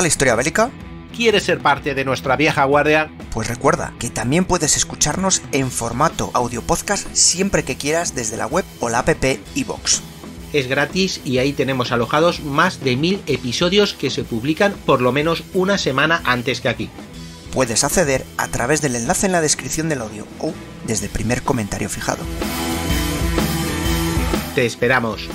la historia bélica? ¿Quieres ser parte de nuestra vieja guardia? Pues recuerda que también puedes escucharnos en formato audio podcast siempre que quieras desde la web o la app iBox. Es gratis y ahí tenemos alojados más de mil episodios que se publican por lo menos una semana antes que aquí. Puedes acceder a través del enlace en la descripción del audio o desde el primer comentario fijado. Te esperamos.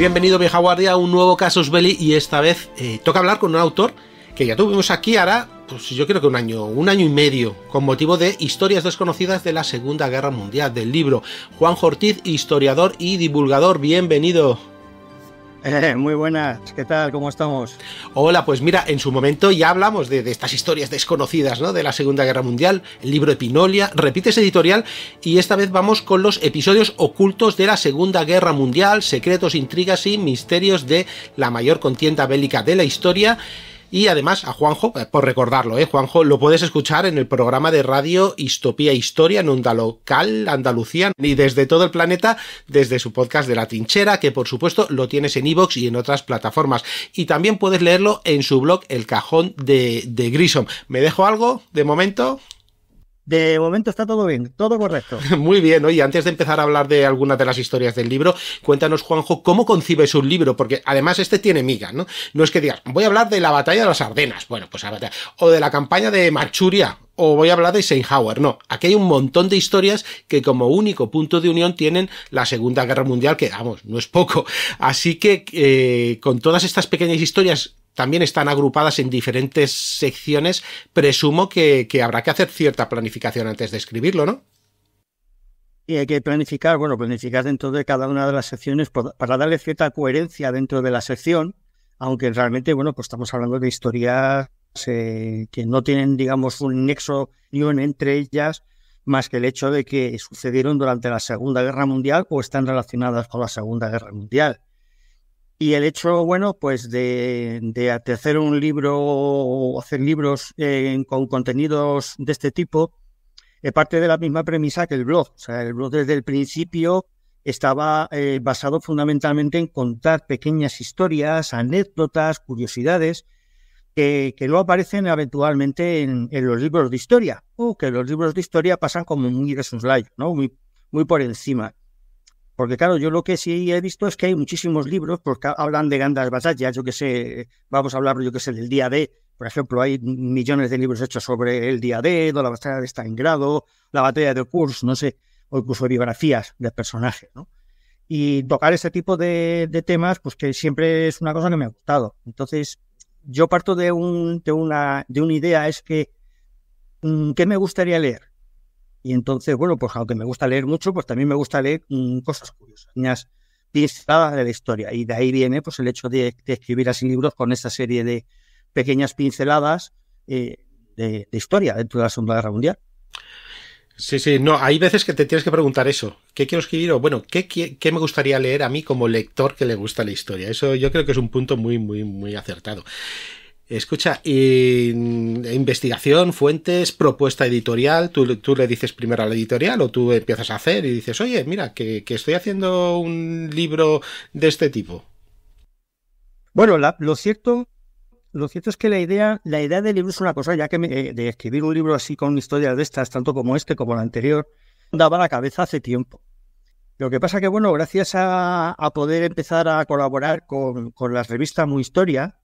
Bienvenido vieja guardia a un nuevo Casos Belli y esta vez eh, toca hablar con un autor que ya tuvimos aquí ahora, pues yo creo que un año, un año y medio, con motivo de Historias desconocidas de la Segunda Guerra Mundial, del libro Juan Ortiz, historiador y divulgador. Bienvenido. Eh, muy buenas, ¿qué tal? ¿Cómo estamos? Hola, pues mira, en su momento ya hablamos de, de, estas historias desconocidas, ¿no? De la Segunda Guerra Mundial, el libro Epinolia, repites editorial y esta vez vamos con los episodios ocultos de la Segunda Guerra Mundial, secretos, intrigas y misterios de la mayor contienda bélica de la historia. Y además a Juanjo, eh, por recordarlo, ¿eh? Juanjo, lo puedes escuchar en el programa de radio Histopía Historia en Onda Local Andalucía y desde todo el planeta, desde su podcast de La Tinchera, que por supuesto lo tienes en iVoox y en otras plataformas. Y también puedes leerlo en su blog El Cajón de, de Grissom. ¿Me dejo algo de momento? de momento está todo bien, todo correcto. Muy bien, oye, antes de empezar a hablar de algunas de las historias del libro, cuéntanos, Juanjo, cómo concibes un libro, porque además este tiene miga, ¿no? No es que digas, voy a hablar de la batalla de las Ardenas, bueno, pues o de la campaña de Manchuria, o voy a hablar de Eisenhower. No, aquí hay un montón de historias que como único punto de unión tienen la Segunda Guerra Mundial, que vamos, no es poco. Así que eh, con todas estas pequeñas historias también están agrupadas en diferentes secciones, presumo que, habrá que hacer cierta planificación antes de escribirlo, ¿no? Y hay que planificar, bueno, planificar dentro de cada una de las secciones para darle cierta coherencia dentro de la sección, aunque realmente, bueno, pues estamos hablando de historias eh, que no tienen, digamos, un nexo ni un entre ellas, más que el hecho de que sucedieron durante la Segunda Guerra Mundial o están relacionadas con la Segunda Guerra Mundial. Y el hecho, bueno, pues de, hacer un libro o hacer libros eh, con contenidos de este tipo, eh, parte de la misma premisa que el blog. sea, el blog desde el principio estaba eh, basado fundamentalmente en contar pequeñas historias, anécdotas, curiosidades, que, no aparecen eventualmente en, los libros de historia, o que los libros de historia pasan como muy ¿no? muy por encima. Porque claro, yo lo que sí he visto es que hay muchísimos libros porque pues, hablan de grandes batallas, yo que sé, vamos a hablar, yo que sé, del día D. Por ejemplo, hay millones de libros hechos sobre el día D, la batalla de Stalingrado, la batalla de Kursk, no sé, o incluso biografías de personajes, ¿no? Y tocar este tipo de, temas, pues que siempre es una cosa que me ha gustado. Entonces, yo parto de, un, de, una, de una idea, es que, mm, ¿qué me gustaría leer? Y entonces, bueno, pues aunque me gusta leer mucho, pues también me gusta leer mm, cosas curiosas, pequeñas pinceladas de la historia. Y de ahí viene pues el hecho de, escribir así libros con esa serie de pequeñas pinceladas eh, de, historia dentro de la Segunda Guerra Mundial. Sí, sí, no, hay veces que te tienes que preguntar eso. ¿Qué quiero escribir? O bueno, ¿qué, qué, me gustaría leer a mí como lector que le gusta la historia? Eso yo creo que es un punto muy, muy, muy acertado. Escucha, investigación, fuentes, propuesta editorial, ¿tú, ¿tú, le dices primero a la editorial o tú empiezas a hacer y dices, oye, mira, que, estoy haciendo un libro de este tipo. Bueno, lo cierto, lo cierto es que la idea, la idea del libro es una cosa, ya que me, eh, de escribir un libro así con historias de estas, tanto como este como la anterior, daba la cabeza hace tiempo. Lo que pasa que, bueno, gracias a, poder empezar a colaborar con, con las revistas Muy Historia,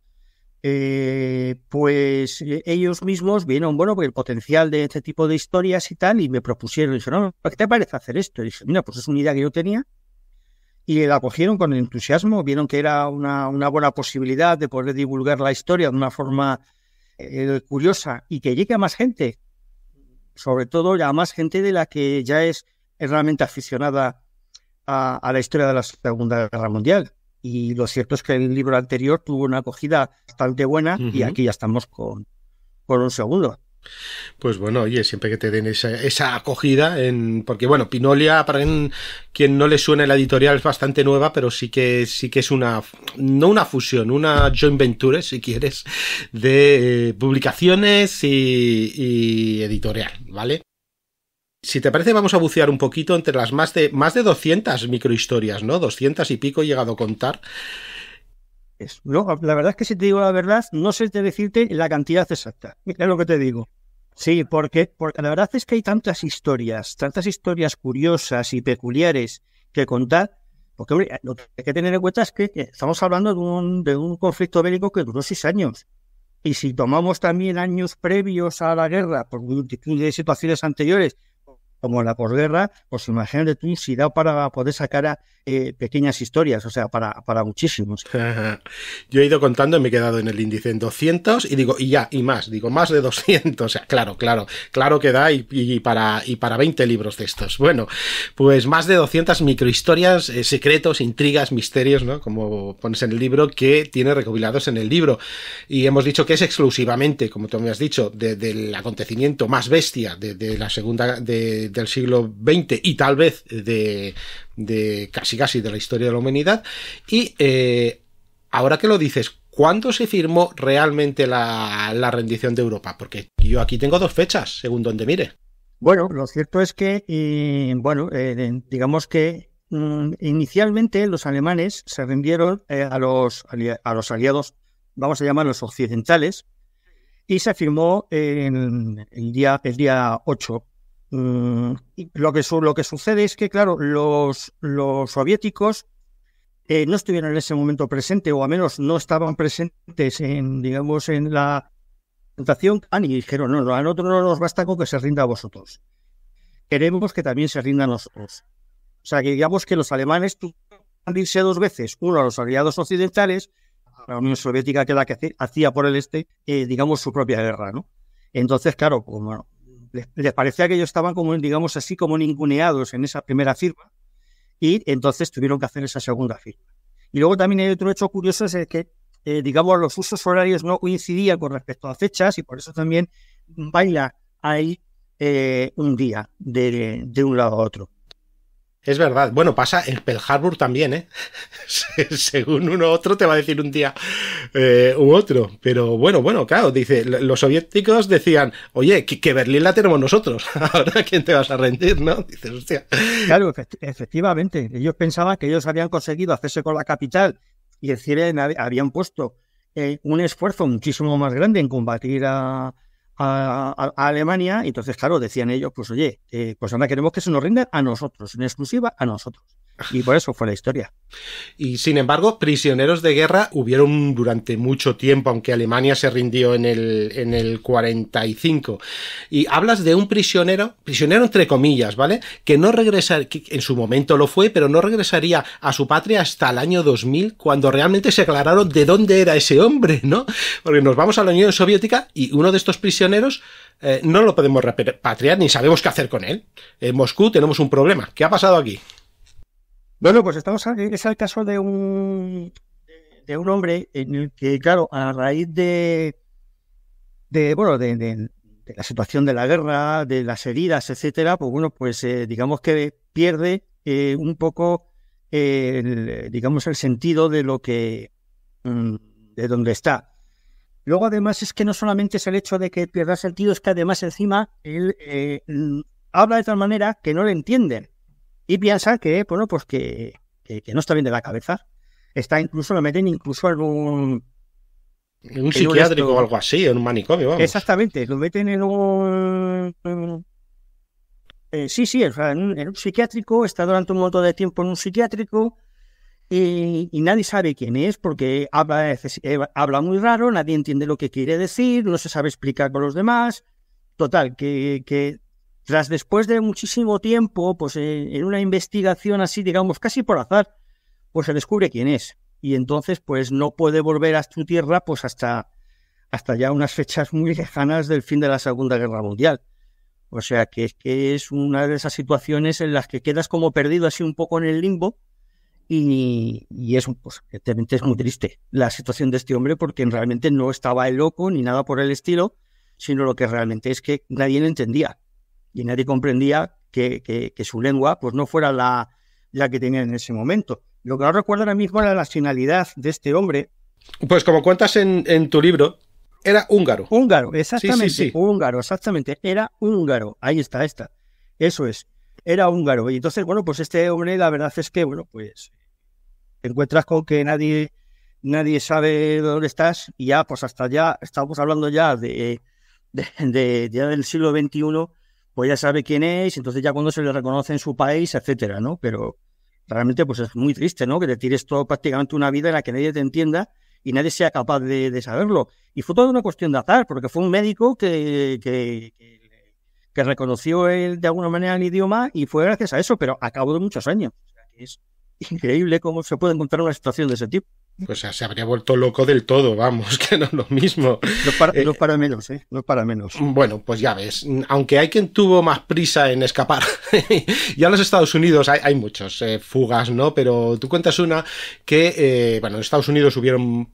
eh, pues eh, ellos mismos vieron, bueno, pues, el potencial de este tipo de historias y tal, y me propusieron, y dijeron, ¿qué te parece hacer esto? Y dije, mira, pues es una idea que yo tenía, y la cogieron con entusiasmo, vieron que era una, buena posibilidad de poder divulgar la historia de una forma eh, curiosa y que llegue a más gente, sobre todo a más gente de la que ya es, realmente aficionada a la historia de la Segunda Guerra Mundial. Y lo cierto es que el libro anterior tuvo una acogida bastante buena y aquí ya estamos con, un segundo. Pues bueno, oye, siempre que te den esa, esa acogida, en, porque bueno, Pinolia, para quien, no le suene la editorial, es bastante nueva, pero sí que, sí que es una, no una fusión, una joint venture, si quieres, de eh, publicaciones y editorial, ¿vale? Si te parece, vamos a bucear un poquito entre las más de, más de 200 microhistorias, ¿no? 200 y pico he llegado a contar. Es, la verdad es que si te digo la verdad, no sé decirte la cantidad exacta. Mira lo que te digo. Sí, porque, porque la verdad es que hay tantas historias, tantas historias curiosas y peculiares que contar, porque lo que hay que tener en cuenta es que estamos hablando de un, de un conflicto bélico que duró seis años. Y si tomamos también años previos a la guerra, por multitud de situaciones anteriores, como la posguerra, pues imagínate tú si da para poder sacar eh, pequeñas historias, o sea, para, muchísimos. Yo he ido contando y me he quedado en el índice en 200 y digo, y ya, y más, digo, más de 200, o sea, claro, claro, claro que da y, para, y para 20 libros de estos. Bueno, pues más de 200 microhistorias, eh, secretos, intrigas, misterios, ¿no? Como pones en el libro, que tiene recopilados en el libro. Y hemos dicho que es exclusivamente, como tú me has dicho, del acontecimiento más bestia de, de la segunda, de del siglo XX y tal vez de, casi casi de la historia de la humanidad. Y eh, ahora que lo dices, ¿cuándo se firmó realmente la, rendición de Europa? Porque yo aquí tengo dos fechas, según donde mire. Bueno, lo cierto es que, bueno, eh, digamos que mm, inicialmente los alemanes se rindieron eh, a, los, a los aliados, vamos a llamarlos occidentales, y se firmó el, día, el día 8 Mm, lo, que lo que sucede es que, claro, los, los soviéticos eh, no estuvieron en ese momento presentes, o al menos no estaban presentes en, digamos, en la presentación, y ah, dijeron, no, no, a nosotros no nos basta con que se rinda a vosotros. Queremos que también se rinda a nosotros. O sea, que digamos que los alemanes tuvieron que irse dos veces, uno a los aliados occidentales, a la Unión Soviética que era la que hacía por el este, eh, digamos, su propia guerra, ¿no? Entonces, claro, como, pues, les, parecía que ellos estaban como, digamos así, como ninguneados en esa primera firma y entonces tuvieron que hacer esa segunda firma. Y luego también hay otro hecho curioso, es que, eh, digamos, los usos horarios no coincidían con respecto a fechas y por eso también baila ahí eh, un día de un lado a otro. Es verdad. Bueno, pasa en Pearl Harbor también, ¿eh? Según uno u otro te va a decir un día eh, u otro. Pero bueno, bueno, claro, dice, los soviéticos decían, oye, que, Berlín la tenemos nosotros. Ahora, ¿quién te vas a rendir, no? Dice, hostia. Claro, efectivamente. Ellos pensaban que ellos habían conseguido hacerse con la capital y decir habían puesto eh, un esfuerzo muchísimo más grande en combatir a, a, Alemania, entonces, claro, decían ellos, pues oye, eh, pues ahora queremos que se nos rinda a nosotros, en exclusiva a nosotros. Y por eso fue la historia. Y sin embargo, prisioneros de guerra hubieron durante mucho tiempo, aunque Alemania se rindió en el, en el 45. Y hablas de un prisionero, prisionero entre comillas, ¿vale? Que no regresaría, en su momento lo fue, pero no regresaría a su patria hasta el año 2000, cuando realmente se aclararon de dónde era ese hombre, ¿no? Porque nos vamos a la Unión Soviética y uno de estos prisioneros eh, no lo podemos repatriar ni sabemos qué hacer con él. En Moscú tenemos un problema. ¿Qué ha pasado aquí? Bueno, pues estamos es el caso de un de un hombre en el que, claro, a raíz de de bueno de, la situación de la guerra, de las heridas, etcétera, pues bueno, pues eh, digamos que pierde eh, un poco digamos el sentido de lo que mm, de dónde está. Luego además es que no solamente es el hecho de que pierda sentido, es que además encima él eh, mm, habla de tal manera que no le entienden y piensa que, bueno, pues que, no está bien de la cabeza. Está incluso, lo meten incluso en un... En un psiquiátrico o algo así, en un manicomio, Exactamente, lo meten en un... Eh, sí, sí, en, un, psiquiátrico, está durante un montón de tiempo en un psiquiátrico y, nadie sabe quién es porque habla, eh, habla muy raro, nadie entiende lo que quiere decir, no se sabe explicar con los demás. Total, que tras después de muchísimo tiempo, pues eh, en una investigación así, digamos, casi por azar, pues se descubre quién es. Y entonces, pues no puede volver a su tierra, pues hasta, hasta ya unas fechas muy lejanas del fin de la Segunda Guerra Mundial. O sea que es que es una de esas situaciones en las que quedas como perdido así un poco en el limbo y, es, pues, es muy triste la situación de este hombre porque realmente no estaba el loco ni nada por el estilo, sino lo que realmente es que nadie lo entendía y nadie comprendía que, su lengua pues no fuera la, la que tenía en ese momento. Lo que no recuerdo ahora mismo era la nacionalidad de este hombre. Pues como cuentas en, en tu libro, era húngaro. Húngaro, exactamente. Húngaro, exactamente. Era húngaro. Ahí está, está. Eso es. Era húngaro. Y entonces, bueno, pues este hombre, la verdad es que, bueno, pues te encuentras con que nadie, nadie sabe dónde estás y ya, pues hasta ya, estamos hablando ya de, de, ya del siglo XXI pues ya sabe quién es, entonces ya cuando se le reconoce en su país, etcétera, ¿no? Pero realmente pues es muy triste, ¿no? Que te tires todo prácticamente una vida en la que nadie te entienda y nadie sea capaz de, saberlo. Y fue toda una cuestión de azar, porque fue un médico que, que, que reconoció él de alguna manera el idioma y fue gracias a eso, pero a cabo de muchos años. es increíble cómo se puede encontrar una situación de ese tipo pues se habría vuelto loco del todo, vamos, que no es lo mismo. No para, eh, para menos, ¿eh? No para menos. Bueno, pues ya ves, aunque hay quien tuvo más prisa en escapar, ya en los Estados Unidos hay, hay muchos eh, fugas, ¿no? Pero tú cuentas una que, eh, bueno, en Estados Unidos hubieron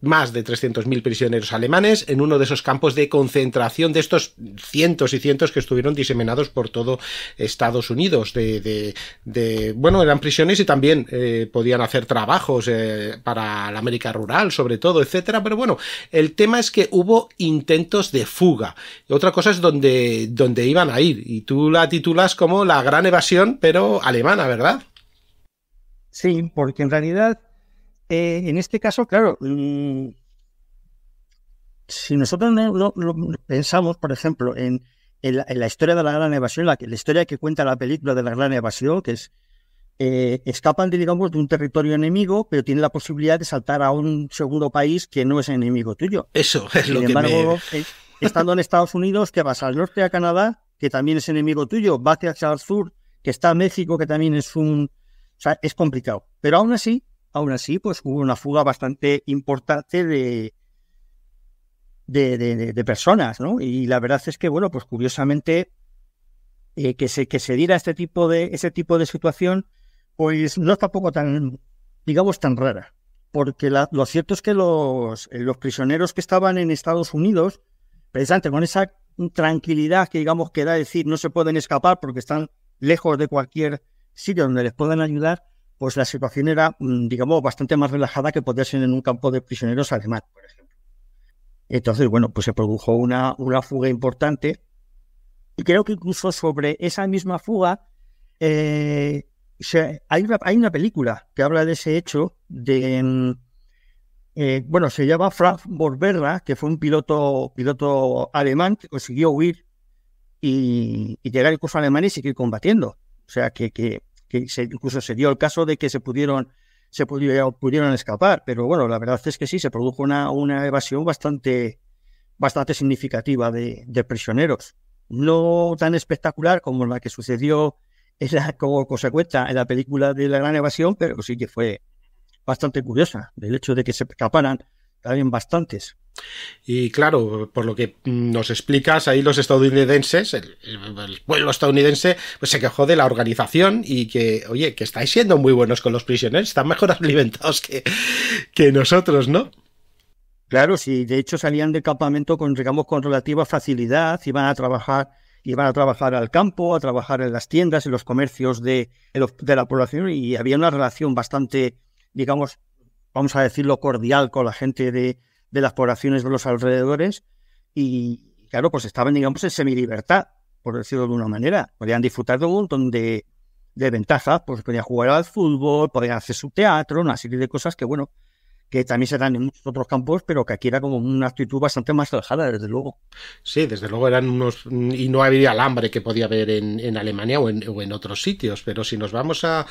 más de 300.000 prisioneros alemanes en uno de esos campos de concentración de estos cientos y cientos que estuvieron diseminados por todo Estados Unidos. De, de, de bueno, eran prisiones y también eh, podían hacer trabajos eh, para la América rural, sobre todo, etcétera. Pero bueno, el tema es que hubo intentos de fuga. Otra cosa es dónde donde iban a ir. Y tú la titulas como la gran evasión, pero alemana, ¿verdad? Sí, porque en realidad eh, en este caso, claro, mm, si nosotros pensamos, por ejemplo, en, la, historia de la gran evasión, la, historia que cuenta la película de la gran evasión, que es eh, escapan, de, digamos, de un territorio enemigo, pero tienen la posibilidad de saltar a un segundo país que no es enemigo tuyo. Eso es lo que me... Eh, estando en Estados Unidos, que vas al norte a Canadá, que también es enemigo tuyo, vas hacia el sur, que está México, que también es un... O sea, es complicado. Pero aún así, aún así, pues hubo una fuga bastante importante de, de, personas, ¿no? Y la verdad es que, bueno, pues curiosamente, eh, que, se, que se diera este tipo de, ese tipo de situación, pues no es tampoco tan, digamos, tan rara. Porque lo cierto es que los, eh, los prisioneros que estaban en Estados Unidos, precisamente con esa tranquilidad que, digamos, queda decir no se pueden escapar porque están lejos de cualquier sitio donde les puedan ayudar, pues la situación era, mm, digamos, bastante más relajada que podía ser en un campo de prisioneros alemán, por ejemplo. Entonces, bueno, pues se produjo una, una fuga importante y creo que incluso sobre esa misma fuga eh, hay, una, película que habla de ese hecho de... Mm, eh, bueno, se llama Franz Borberra, que fue un piloto, piloto alemán que consiguió huir y, llegar al curso alemán y seguir combatiendo. O sea, que, que que incluso se dio el caso de que se pudieron se pudieron, escapar, pero bueno, la verdad es que sí, se produjo una, evasión bastante, bastante significativa de, prisioneros. No tan espectacular como la que sucedió en la, se cuenta en la película de la gran evasión, pero sí que fue bastante curiosa, del hecho de que se escaparan también bastantes. Y claro, por lo que nos explicas, ahí los estadounidenses, el, pueblo estadounidense, pues se quejó de la organización y que, oye, que estáis siendo muy buenos con los prisioneros, están mejor alimentados que, que nosotros, ¿no? Claro, sí, de hecho salían del campamento con, digamos, con relativa facilidad, iban a trabajar, iban a trabajar al campo, a trabajar en las tiendas, en los comercios de, de la población y había una relación bastante, digamos, vamos a decirlo, cordial con la gente de, de las poblaciones de los alrededores y, claro, pues estaban, digamos, en semi libertad por decirlo de una manera. Podían disfrutar de un montón de, de ventajas, pues podían jugar al fútbol, podían hacer su teatro, una serie de cosas que, bueno, que también se dan en otros campos, pero que aquí era como una actitud bastante más relajada, desde luego. Sí, desde luego eran unos... y no había alambre que podía haber en, Alemania o en, otros sitios, pero si nos vamos a,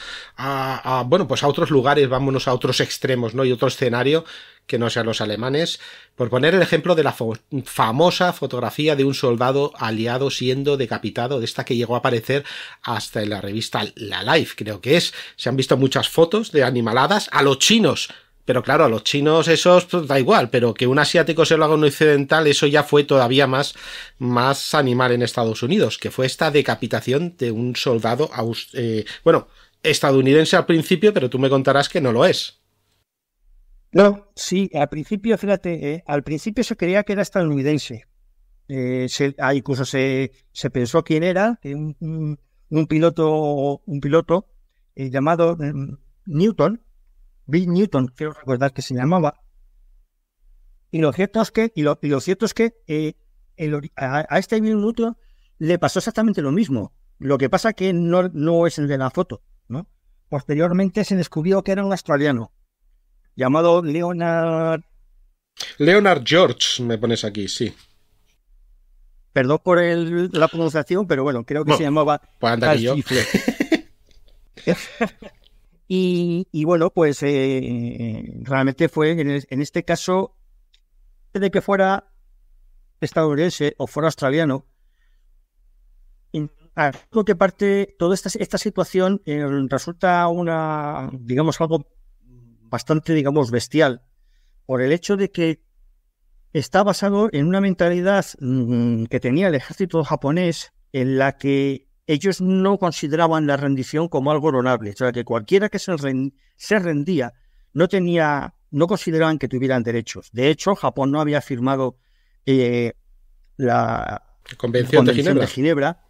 bueno, pues a otros lugares, vámonos a otros extremos, ¿no? Y otro escenario que no sean los alemanes, por poner el ejemplo de la famosa fotografía de un soldado aliado siendo decapitado, de esta que llegó a aparecer hasta en la revista La Life, creo que es. Se han visto muchas fotos de animaladas a los chinos pero claro, a los chinos eso pues, da igual, pero que un asiático se lo haga un occidental, eso ya fue todavía más, más animal en Estados Unidos, que fue esta decapitación de un soldado, eh, bueno, estadounidense al principio, pero tú me contarás que no lo es. No, sí, al principio, fíjate, eh, al principio se creía que era estadounidense. Eh, ah, incluso se, pensó quién era, un piloto, un piloto llamado mm, Newton, Bill Newton, quiero recordar que se llamaba. Y lo cierto es que, y lo, cierto es que eh, a, este Bill Newton le pasó exactamente lo mismo. Lo que pasa que no, es el de la foto, ¿no? Posteriormente se descubrió que era un australiano llamado Leonard. Leonard George, me pones aquí, sí. Perdón por la pronunciación, pero bueno, creo que se llamaba. Pues Y, bueno, pues eh, realmente fue, en, este caso, de que fuera estadounidense o fuera australiano, en, que parte toda esta, esta situación eh, resulta una, digamos, algo bastante, digamos, bestial, por el hecho de que está basado en una mentalidad mm, que tenía el ejército japonés en la que ellos no consideraban la rendición como algo honorable, o sea que cualquiera que se, rendía no tenía, no consideraban que tuvieran derechos. De hecho, Japón no había firmado eh, la Convención, de, Ginebra. de, Ginebra.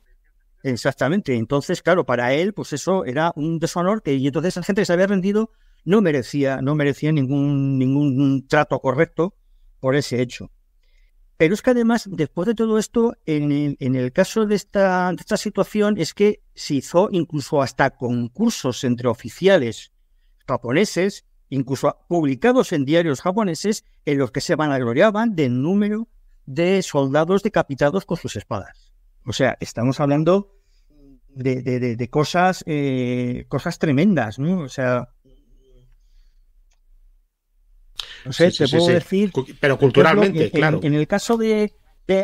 Exactamente. Entonces, claro, para él, pues eso era un deshonor que y entonces esa gente que se había rendido no merecía, no merecía ningún, ningún trato correcto por ese hecho. Pero es que además, después de todo esto, en el, caso de esta, situación, es que se hizo incluso hasta concursos entre oficiales japoneses, incluso publicados en diarios japoneses, en los que se van vanagloriaban del número de soldados decapitados con sus espadas. O sea, estamos hablando de, cosas, eh, cosas tremendas, ¿no? O sea, no sé, te puedo decir. Pero culturalmente, claro. En, el caso de,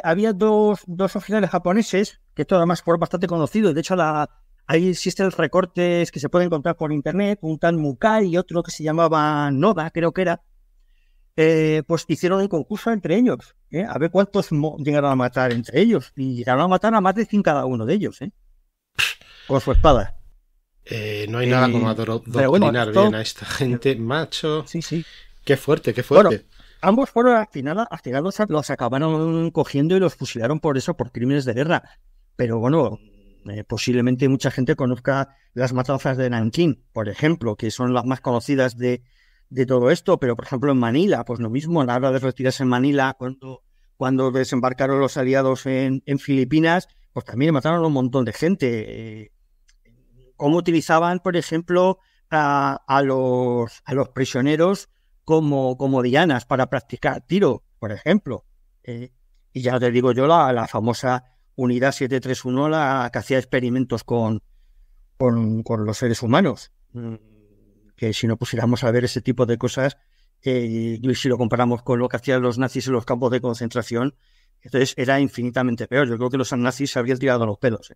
había dos, dos oficiales japoneses, que esto además fue bastante conocido, de hecho la, Ahí existen recortes que se pueden encontrar por internet, un tan Mukai y otro que se llamaba nova creo que era. Eh, pues hicieron el concurso entre ellos, ¿eh? a ver cuántos llegaron a matar entre ellos. Y llegaron a matar a más de 100 cada uno de ellos, ¿eh? con su espada. Eh, no hay nada como adoctrinar bien a esta gente, macho. Sí, sí. Qué fuerte, qué fuerte. ambos fueron al final los acabaron cogiendo y los fusilaron por eso, por crímenes de guerra. Pero bueno, eh, posiblemente mucha gente conozca las matanzas de Nankín, por ejemplo, que son las más conocidas de, todo esto, pero por ejemplo en Manila, pues lo mismo, a la hora de retirarse en Manila, cuando, cuando desembarcaron los aliados en, Filipinas, pues también mataron a un montón de gente. Eh, ¿Cómo utilizaban, por ejemplo, a, a, los, a los prisioneros como, como dianas para practicar tiro, por ejemplo. Eh, y ya te digo yo, la, la, famosa unidad 731, la que hacía experimentos con, con, los seres humanos. Mm, que si no pusiéramos a ver ese tipo de cosas, eh, y si lo comparamos con lo que hacían los nazis en los campos de concentración, entonces era infinitamente peor. Yo creo que los nazis se habrían tirado los pelos. Eh,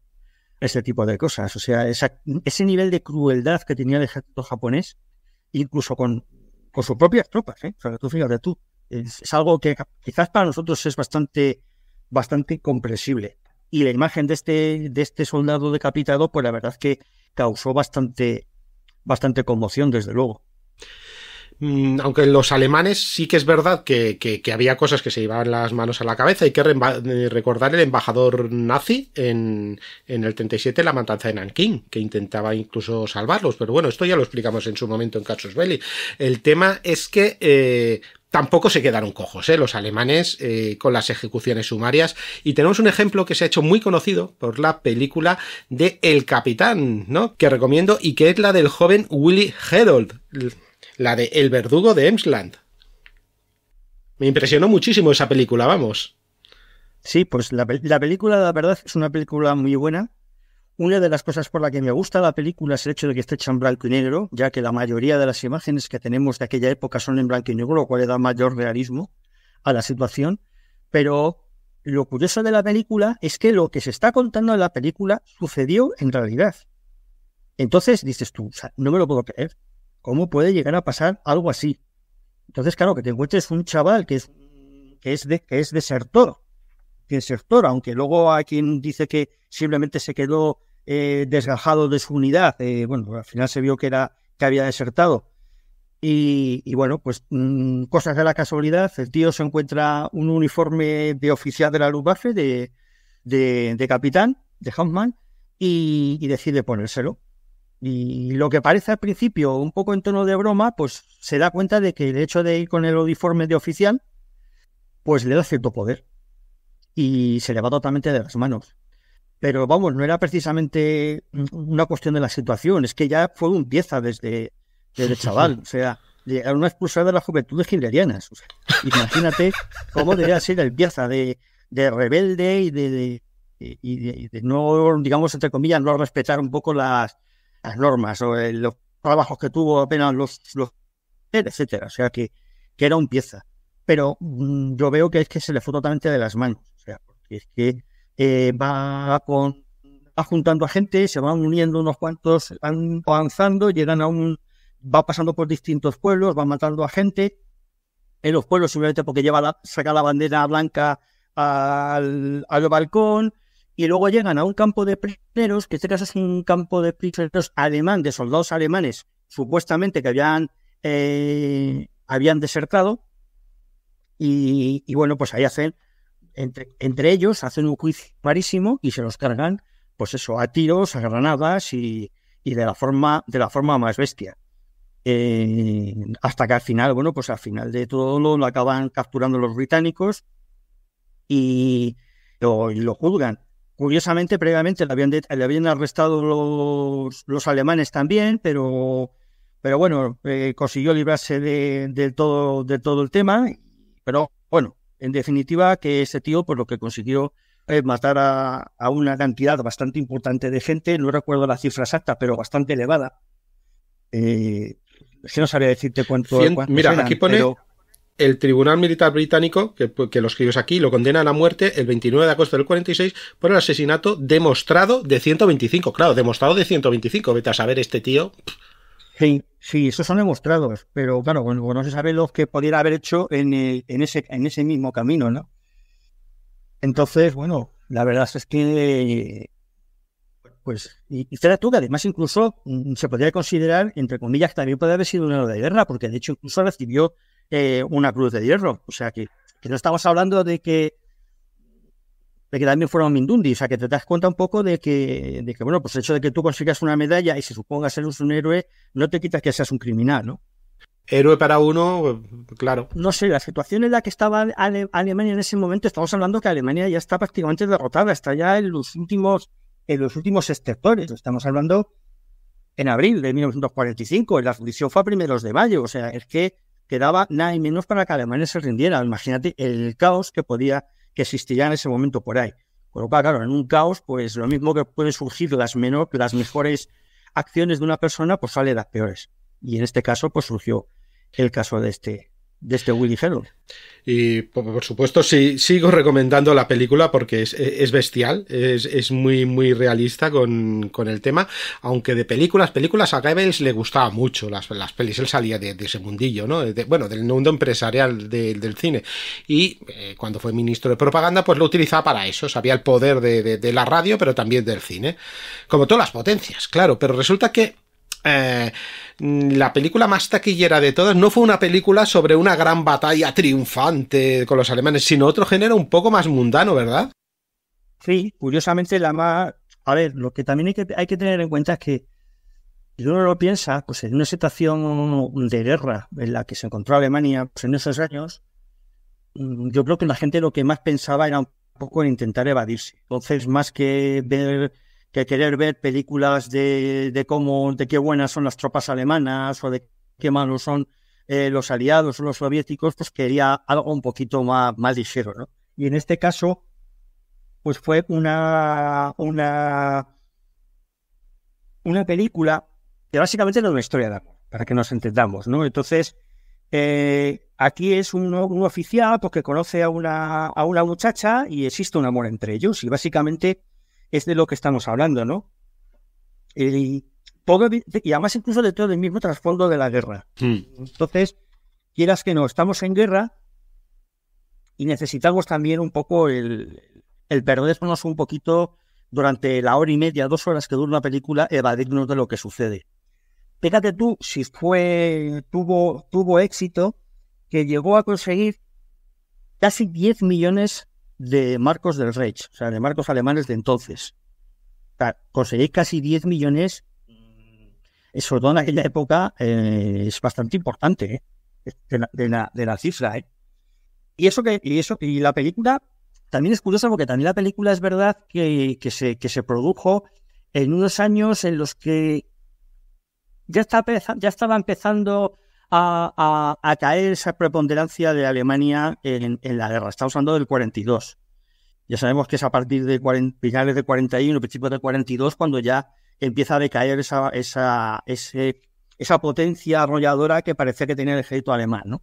ese tipo de cosas. O sea, esa, ese nivel de crueldad que tenía el ejército japonés, incluso con con sus propias tropas. ¿eh? O sea, tú fíjate tú, es, algo que quizás para nosotros es bastante, bastante comprensible Y la imagen de este, de este soldado decapitado, pues la verdad que causó bastante, bastante conmoción, desde luego. Mm, aunque los alemanes sí que es verdad que, había cosas que se iban las manos a la cabeza. Hay que eh, recordar el embajador nazi en, el 37, la matanza de Nanking, que intentaba incluso salvarlos. Pero bueno, esto ya lo explicamos en su momento en Casus Belli. El tema es que eh, tampoco se quedaron cojos ¿eh? los alemanes eh, con las ejecuciones sumarias y tenemos un ejemplo que se ha hecho muy conocido por la película de El Capitán, ¿no? que recomiendo y que es la del joven Willy Herold la de El verdugo de Emsland. Me impresionó muchísimo esa película, vamos. Sí, pues la, película, la verdad, es una película muy buena. Una de las cosas por la que me gusta la película es el hecho de que esté hecha en blanco y negro, ya que la mayoría de las imágenes que tenemos de aquella época son en blanco y negro, lo cual le da mayor realismo a la situación. Pero lo curioso de la película es que lo que se está contando en la película sucedió en realidad. Entonces dices tú, no me lo puedo creer. ¿Cómo puede llegar a pasar algo así? Entonces, claro, que te encuentres un chaval que es, que es, de, que es desertor, desertor, aunque luego hay quien dice que simplemente se quedó eh, desgajado de su unidad. Eh, bueno, al final se vio que, era, que había desertado. Y, bueno, pues mm, cosas de la casualidad. El tío se encuentra un uniforme de oficial de la Luftwaffe, de, de, capitán, de Hauptmann, y, decide ponérselo. Y lo que parece al principio un poco en tono de broma, pues se da cuenta de que el hecho de ir con el uniforme de oficial, pues le da cierto poder. Y se le va totalmente de las manos. Pero vamos, no era precisamente una cuestión de la situación, es que ya fue un pieza desde, desde chaval. O sea, era una expulsada de las juventudes hitlerianas. O imagínate cómo debía ser el pieza de, de rebelde y de, y de no, digamos, entre comillas, no respetar un poco las, normas o eh, los trabajos que tuvo apenas los, etcétera. O sea que, era un pieza. Pero mm, yo veo que es que se le fue totalmente de las manos. O sea, es que eh, va con va juntando a gente, se van uniendo unos cuantos, van avanzando, llegan a un, va pasando por distintos pueblos, van matando a gente. En los pueblos, simplemente porque lleva la, saca la bandera blanca al, al balcón, y luego llegan a un campo de prisioneros, que en este caso es un campo de prisioneros alemán, de soldados alemanes, supuestamente que habían, eh, habían desertado, y, bueno, pues ahí hacen, entre, entre ellos, hacen un juicio clarísimo, y se los cargan, pues eso, a tiros, a granadas y, de, la forma, de la forma más bestia. Eh, hasta que al final, bueno, pues al final de todo lo, acaban capturando los británicos y lo juzgan. Curiosamente, previamente le habían, arrestado los, alemanes también, pero, pero bueno, eh, consiguió librarse de, todo, de todo el tema. Pero bueno, en definitiva, que ese tío, por lo que consiguió matar a, una cantidad bastante importante de gente, no recuerdo la cifra exacta, pero bastante elevada. Eh, nos que no decirte cuánto. mira, aquí pone el Tribunal Militar Británico, que, pues, que lo escribes aquí, lo condena a la muerte el 29 de agosto del 46 por el asesinato demostrado de 125. Claro, demostrado de 125. Vete a saber este tío. Sí, sí, esos son demostrados, pero claro, bueno, no se sabe lo que pudiera haber hecho en, eh, ese, en ese mismo camino, ¿no? Entonces, bueno, la verdad es que pues, y, será tú que además incluso mm, se podría considerar, entre comillas, también puede haber sido un héroe de guerra, porque de hecho incluso recibió eh, una cruz de hierro. O sea que, no estamos hablando de que de que también fueron Mindundi. O sea, que te das cuenta un poco de que, de que, bueno, pues el hecho de que tú consigas una medalla y se suponga ser un héroe, no te quitas que seas un criminal, ¿no? Héroe para uno, claro. No sé, la situación en la que estaba Alemania en ese momento, estamos hablando que Alemania ya está prácticamente derrotada, está ya en los últimos, en los últimos sectores. Estamos hablando en abril de 1945, la fundición fue a primeros de mayo, o sea, es que quedaba nada y menos para que Alemania se rindiera. Imagínate el caos que podía, que existiría en ese momento por ahí. Con lo cual, claro, en un caos, pues lo mismo que pueden surgir las, las mejores acciones de una persona, pues sale las peores. Y en este caso, pues surgió el caso de este, de este Willy Y por, supuesto, sí, sigo recomendando la película porque es, es bestial, es, es, muy, muy realista con, con, el tema. Aunque de películas, películas a Goebbels le gustaba mucho las, las pelis, él salía de, ese mundillo, ¿no? bueno, del mundo empresarial del cine. Y eh, cuando fue ministro de propaganda, pues lo utilizaba para eso. Sabía el poder de, de la radio, pero también del cine. Como todas las potencias, claro, pero resulta que eh, mm, la película más taquillera de todas no fue una película sobre una gran batalla triunfante con los alemanes, sino otro género un poco más mundano, ¿verdad? Sí, curiosamente la más... A ver, lo que también hay que, hay que tener en cuenta es que si uno lo piensa, pues en una situación de guerra en la que se encontró Alemania pues en esos años, mm, yo creo que la gente lo que más pensaba era un poco en intentar evadirse. Entonces, más que ver que querer ver películas de, cómo, de qué buenas son las tropas alemanas o de qué malos son eh, los aliados o los soviéticos, pues quería algo un poquito más, más ligero, ¿no? Y en este caso, pues fue una, una, una película que básicamente es una historia de amor, para que nos entendamos, ¿no? Entonces, eh, aquí es un, oficial porque pues, conoce a una, a una muchacha y existe un amor entre ellos y básicamente es de lo que estamos hablando, ¿no? Y, además incluso todo del mismo trasfondo de la guerra. Hmm. Entonces, quieras que no, estamos en guerra y necesitamos también un poco el, el perdernos un poquito durante la hora y media, dos horas que dura una película, evadirnos de lo que sucede. Pégate tú si fue, tuvo, tuvo éxito, que llegó a conseguir casi 10 millones de marcos del Reich, o sea, de marcos alemanes de entonces. O casi 10 millones, mm. sobre todo en aquella época, eh, es bastante importante ¿eh? de, la, cifra. Eh. Y eso que y eso y la película también es curiosa porque también la película es verdad que, se, que se produjo en unos años en los que ya, ya estaba empezando a, caer esa preponderancia de Alemania en, la guerra. Estamos hablando del 42. Ya sabemos que es a partir de finales de 41, principios de 42, cuando ya empieza a decaer esa, esa, esa potencia arrolladora que parecía que tenía el ejército alemán, ¿no?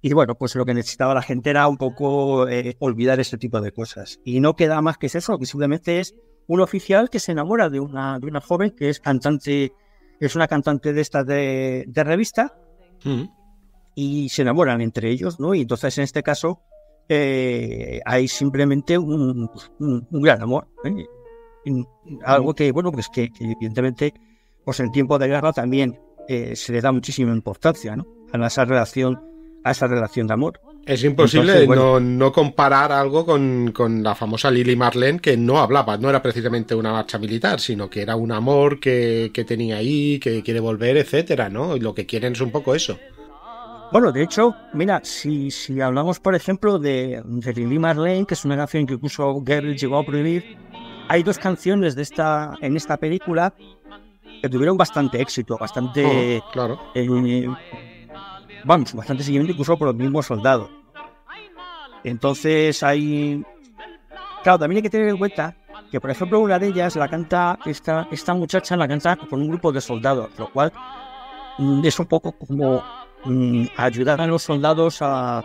Y bueno, pues lo que necesitaba la gente era un poco eh, olvidar ese tipo de cosas. Y no queda más que eso, que simplemente es un oficial que se enamora de una, de una joven que es cantante, es una cantante de esta de revista, Mm. Y se enamoran entre ellos, ¿no? Y entonces en este caso eh, hay simplemente un, gran amor. ¿eh? Algo mm. que, bueno, pues que, evidentemente en pues tiempo de guerra también eh, se le da muchísima importancia ¿no? a, esa relación, a esa relación de amor. Es imposible no, no, comparar algo con, la famosa Lily Marlene, que no hablaba, no era precisamente una marcha militar, sino que era un amor que, tenía ahí, que quiere volver, etcétera, ¿no? Y lo que quieren es un poco eso. Bueno, de hecho, mira, si, si hablamos, por ejemplo, de, Lily Marlene, que es una canción que incluso gary llegó a prohibir, hay dos canciones de esta, en esta película que tuvieron bastante éxito, bastante. Oh, claro vamos, bastante seguimiento incluso por los mismos soldados. Entonces hay... Claro, también hay que tener en cuenta que, por ejemplo, una de ellas la canta, esta, esta muchacha la canta con un grupo de soldados, lo cual mm, es un poco como mm, ayudar a los soldados a,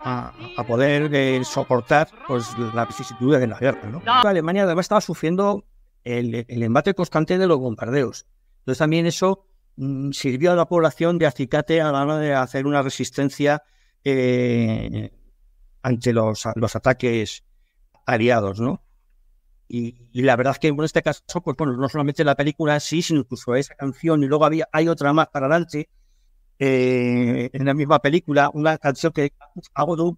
a, poder eh, soportar pues, vicisitud de la guerra. ¿no? Alemania además estaba sufriendo el, el embate constante de los bombardeos. Entonces también eso Mm, sirvió a la población de acicate a la hora de hacer una resistencia eh, ante los, los, ataques aliados, ¿no? Y, la verdad es que en este caso, pues bueno, no solamente la película sí, sino incluso esa canción, y luego había, hay otra más para adelante, eh, en la misma película, una canción que hago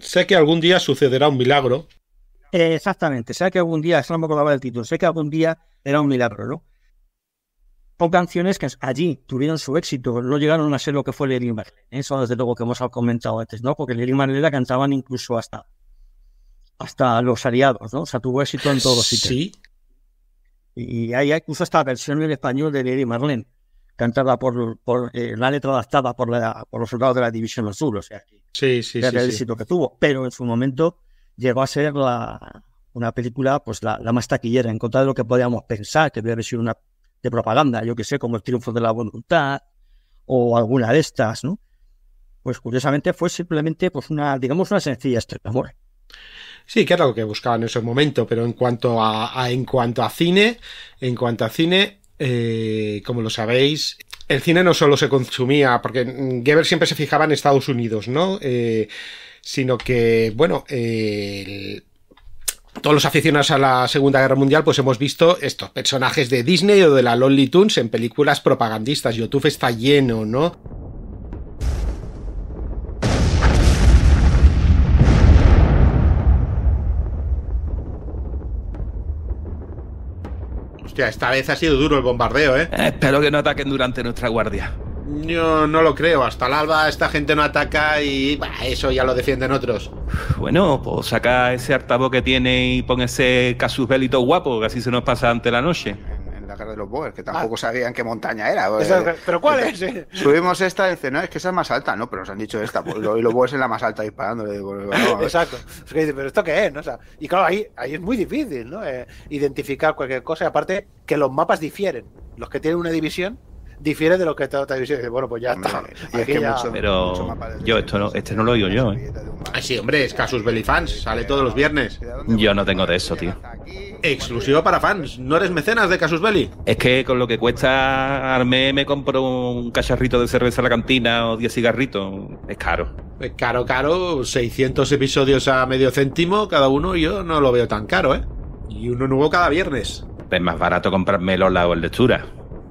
Sé que algún día sucederá un milagro. Eh, exactamente, sé que algún día, eso no me acordaba del título, sé que algún día era un milagro, ¿no? o canciones que allí tuvieron su éxito, no llegaron a ser lo que fue Lady Marlene. Eso desde luego que hemos comentado antes, ¿no? Porque Lady Marlene la cantaban incluso hasta, hasta los aliados, ¿no? O sea, tuvo éxito en todos sitios. Sí. Y ahí incluso esta versión en español de Lady Marlene, cantada por, por eh, la letra adaptada por, por los soldados de la División azul o sea, sí, sí, el éxito que tuvo. Pero en su momento llegó a ser la, una película, pues la, la más taquillera, en contra de lo que podíamos pensar, que debe haber sido una de propaganda, yo que sé, como el triunfo de la voluntad o alguna de estas, ¿no? Pues curiosamente fue simplemente, pues una, digamos, una sencilla estrella Sí, que era lo que buscaba en ese momento, pero en cuanto a, en cuanto a cine, en cuanto a cine, eh, como lo sabéis, el cine no solo se consumía, porque Geber siempre se fijaba en Estados Unidos, ¿no? Eh, sino que, bueno, el todos los aficionados a la Segunda Guerra Mundial, pues hemos visto estos personajes de Disney o de la Lonely Tunes en películas propagandistas. YouTube está lleno, ¿no? Hostia, esta vez ha sido duro el bombardeo, ¿eh? Espero que no ataquen durante nuestra guardia. Yo no lo creo. Hasta el alba esta gente no ataca y eso ya lo defienden otros. Bueno, pues saca ese hartavo que tiene y pone ese casus belito guapo, que así se nos pasa ante la noche. En, la cara de los boers, que ah. tampoco sabían qué montaña era. ¿Pero cuál es? Subimos esta y dice, no, es que esa es más alta, ¿no? Pero nos han dicho esta. Pues, y los boers en la más alta disparándole. Exacto. pero ¿esto qué es? ¿No? y claro, ahí, ahí es muy difícil, ¿no? Eh, identificar cualquier cosa. Y aparte, que los mapas difieren. Los que tienen una división difiere de lo que está en bueno, pues ya está. Mucho, pero yo esto no, este no lo digo yo, ¿eh? Ah, sí, hombre, es Casus Belli Fans, sale todos los viernes. Yo no tengo de eso, tío. Exclusivo para fans, ¿no eres mecenas de Casus Belli? Es que con lo que cuesta Armé me compro un cacharrito de cerveza a la cantina o 10 cigarritos, es caro. Es pues caro, caro, 600 episodios a medio céntimo cada uno, yo no lo veo tan caro, ¿eh? Y uno nuevo cada viernes. Es más barato comprarme los o el Lectura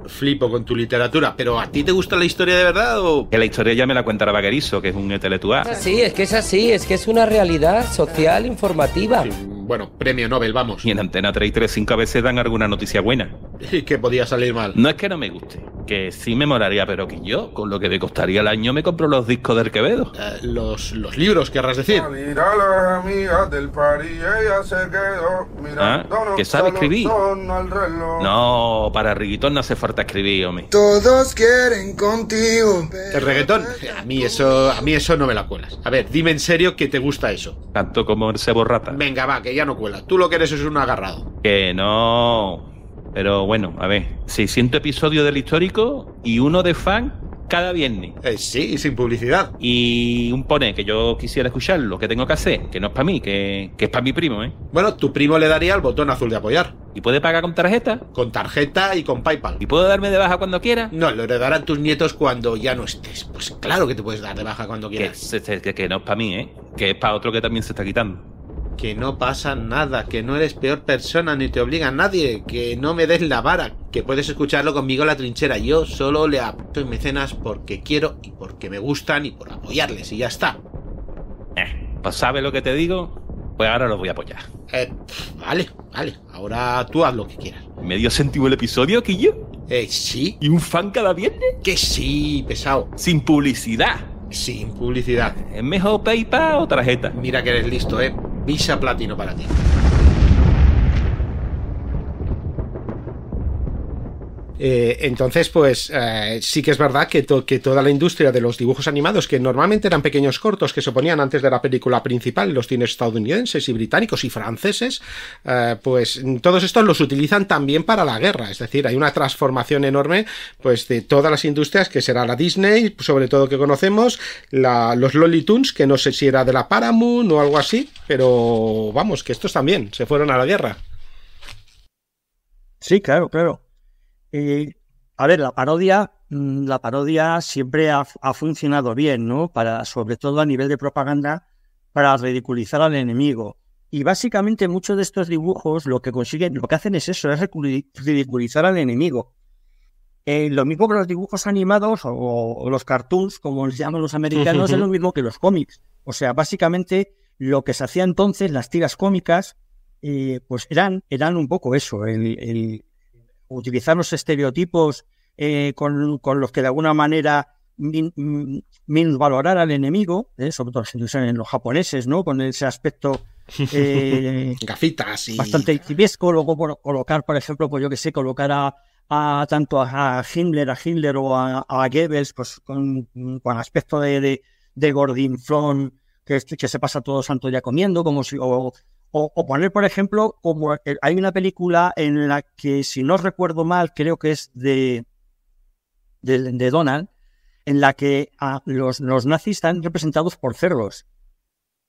flipo con tu literatura, pero ¿a ti te gusta la historia de verdad o...? Que la historia ya me la cuenta Vaquerizo, que es un intelectual. Sí, es que es así, es que es una realidad social, informativa. bueno, premio Nobel, vamos. Y en Antena 335 a veces dan alguna noticia buena. ¿Y que podía salir mal? No es que no me guste, que sí me moraría, pero que yo, con lo que me costaría el año, me compro los discos del Quevedo. Eh, los, los libros, querrás decir. Ah, mira del ella se quedó ¿Ah? ¿Que sabe escribir? No, para Riguitón no hace falta te Todos quieren contigo. El reggaetón, a mí eso, a mí eso no me la cuelas. A ver, dime en serio que te gusta eso. Tanto como el borrata Venga, va, que ya no cuela. Tú lo que eres es un agarrado. Que no. Pero bueno, a ver, 600 episodios del histórico y uno de fan cada viernes. Eh, sí, sin publicidad. Y un pone que yo quisiera escucharlo, que tengo que hacer, que no es para mí, que, es para mi primo, ¿eh? Bueno, tu primo le daría el botón azul de apoyar. ¿Y puede pagar con tarjeta? Con tarjeta y con PayPal. ¿Y puedo darme de baja cuando quiera? No, lo le darán tus nietos cuando ya no estés. Pues claro que te puedes dar de baja cuando quieras. Que, que no es para mí, ¿eh? Que es para otro que también se está quitando que no pasa nada, que no eres peor persona ni te obliga a nadie, que no me des la vara, que puedes escucharlo conmigo en la trinchera. Yo solo le apoyo en mecenas porque quiero y porque me gustan y por apoyarles y ya está. Eh, pues sabes lo que te digo, pues ahora lo voy a apoyar. Eh, vale, vale, ahora tú haz lo que quieras. ¿Medio sentido el episodio, yo. Eh, sí. ¿Y un fan cada viernes? Que sí, pesado. Sin publicidad. Sin publicidad. ¿Es mejor PayPal o tarjeta? Mira que eres listo, eh. Visa Platino para ti. Eh, entonces, pues eh, sí que es verdad que, que, toda la industria de los dibujos animados, que normalmente eran pequeños cortos que se ponían antes de la película principal, los cines estadounidenses y británicos y franceses, eh, pues todos estos los utilizan también para la guerra. Es decir, hay una transformación enorme pues de todas las industrias, que será la Disney, sobre todo que conocemos, la, los Lolly Tunes, que no sé si era de la Paramount o algo así, pero vamos, que estos también se fueron a la guerra. Sí, claro, claro a ver, la parodia, mm, la parodia siempre ha, funcionado bien, ¿no? Para, sobre todo a nivel de propaganda, para ridiculizar al enemigo. Y básicamente muchos de estos dibujos lo que consiguen, lo que hacen es eso, es ridiculizar al enemigo. Eh, lo mismo que los dibujos animados o, los cartoons, como les llaman los americanos, es lo mismo que los cómics. O sea, básicamente lo que se hacía entonces, las tiras cómicas, eh, pues eran, eran un poco eso, el, utilizar los estereotipos eh, con, con, los que de alguna manera menos valorar al enemigo, eh, sobre todo en los japoneses, ¿no? Con ese aspecto eh, bastante tibiesco, luego por, colocar, por ejemplo, pues yo que sé, colocar a, a tanto a, Himmler, a Himmler o a, a Goebbels, pues con, aspecto de, de, de que, que, se pasa todo santo ya comiendo, como si, o, poner, por ejemplo, como hay una película en la que, si no recuerdo mal, creo que es de, de, Donald, en la que los, los nazis están representados por cerdos.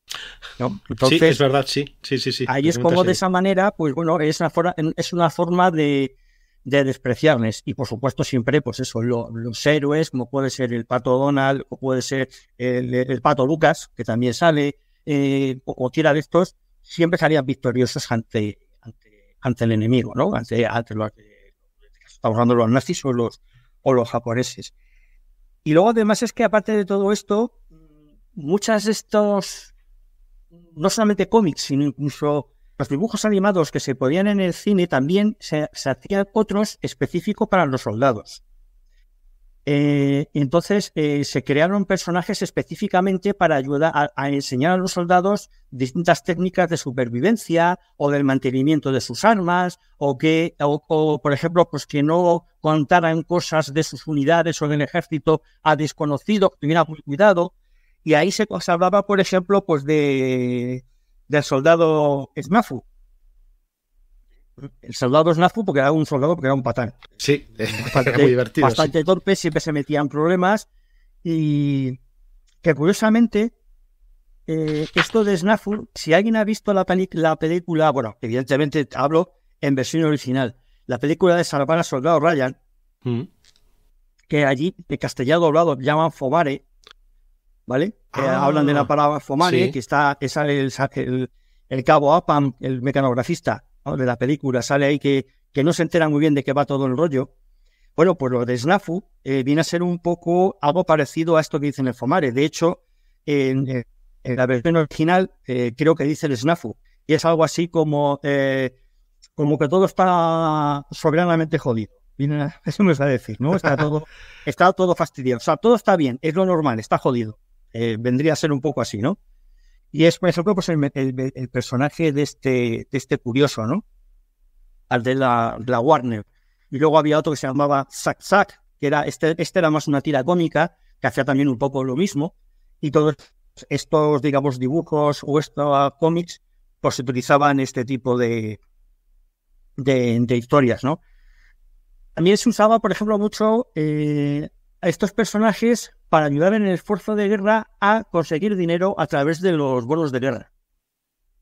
sí, es verdad, sí, sí, sí. sí ahí es como de esa manera, pues bueno, es una forma, es una forma de, de despreciarles. Y por supuesto, siempre, pues eso, los héroes, como puede ser el pato Donald, o puede ser el, pato Lucas, que también sale, eh, o, cualquiera de estos, siempre salían victoriosos ante, ante, el enemigo, ¿no? Ante, ante este los, nazis o los, o los japoneses. Y luego además es que aparte de todo esto, muchas de estos, no solamente cómics, sino incluso los dibujos animados que se podían en el cine también se hacían otros específicos para los soldados. Eh, entonces eh, se crearon personajes específicamente para ayudar a, enseñar a los soldados distintas técnicas de supervivencia o del mantenimiento de sus armas o que, o, por ejemplo, pues que no contaran cosas de sus unidades o del ejército a desconocido que cuidado. Y ahí se, hablaba, por ejemplo, pues de del soldado Smafu, el soldado Snafu porque era un soldado porque era un patán. Sí, bastante, divertido. Bastante torpe, siempre se metía en problemas y que curiosamente eh, esto de Snafu, si alguien ha visto la, película, bueno, evidentemente hablo en versión original, la película de Salvar Soldado Ryan, mm. que allí de Castellado hablado llaman Fomare, ¿vale? Ah, hablan de la palabra Fomare, que está, es el, el, el cabo Apam, el mecanografista, de la película, sale ahí que, que no se entera muy bien de qué va todo el rollo. Bueno, pues lo de Snafu eh, viene a ser un poco algo parecido a esto que dicen el Fomare. De hecho, eh, en, la versión original eh, creo que dice el Snafu. Y es algo así como, como que todo está soberanamente jodido. Viene eso me va a decir, ¿no? Está todo, está todo fastidiado. O sea, todo está bien, es lo normal, está jodido. vendría a ser un poco así, ¿no? Y es, por ejemplo, pues el, el, personaje de este, de este curioso, ¿no? Al de la, la, Warner. Y luego había otro que se llamaba Zack Zack, que era, este, este era más una tira cómica, que hacía también un poco lo mismo. Y todos estos, digamos, dibujos o estos cómics, pues se utilizaban este tipo de, de, de historias, ¿no? También se usaba, por ejemplo, mucho eh, a estos personajes para ayudar en el esfuerzo de guerra a conseguir dinero a través de los bonos de guerra.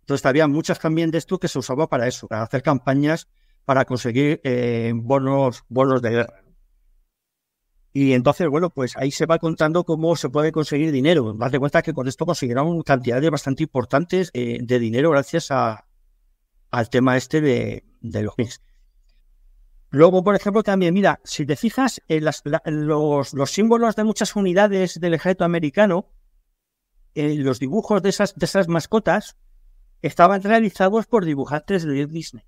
Entonces había muchas también de esto que se usaba para eso, para hacer campañas para conseguir eh, bonos, bonos de guerra. Y entonces, bueno, pues ahí se va contando cómo se puede conseguir dinero. Más de cuenta que con esto consiguieron cantidades bastante importantes eh, de dinero gracias a, al tema este de, los Luego, por ejemplo, también, mira, si te fijas eh, los, símbolos de muchas unidades del ejército americano, eh, los dibujos de esas, de esas mascotas estaban realizados por dibujantes de Disney.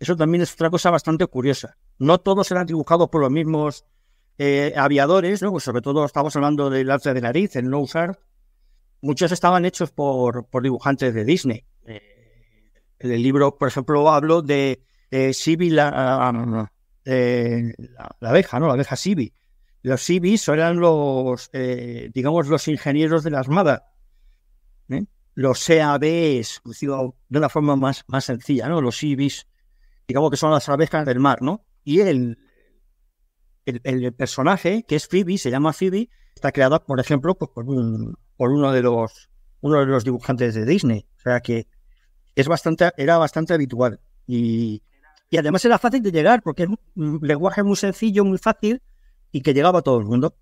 Eso también es otra cosa bastante curiosa. No todos eran dibujados por los mismos eh, aviadores, ¿no? Pues sobre todo estamos hablando del arte de nariz, el no usar. Muchos estaban hechos por, por dibujantes de Disney. en el libro, por ejemplo, hablo de eh, ah, ah, eh la, abeja, ¿no? La abeja Sibi. Los Sibis eran los, eh, digamos, los ingenieros de la Armada. ¿eh? Los CABs, e de una forma más, más sencilla, ¿no? Los Sibis, digamos que son las abejas del mar, ¿no? Y el, el, personaje, que es Phoebe, se llama Phoebe, está creado por ejemplo, pues, por, por uno de los uno de los dibujantes de Disney. O sea que es bastante, era bastante habitual. Y, y además era fácil de llegar porque es un lenguaje muy sencillo, muy fácil y que llegaba a todo el mundo.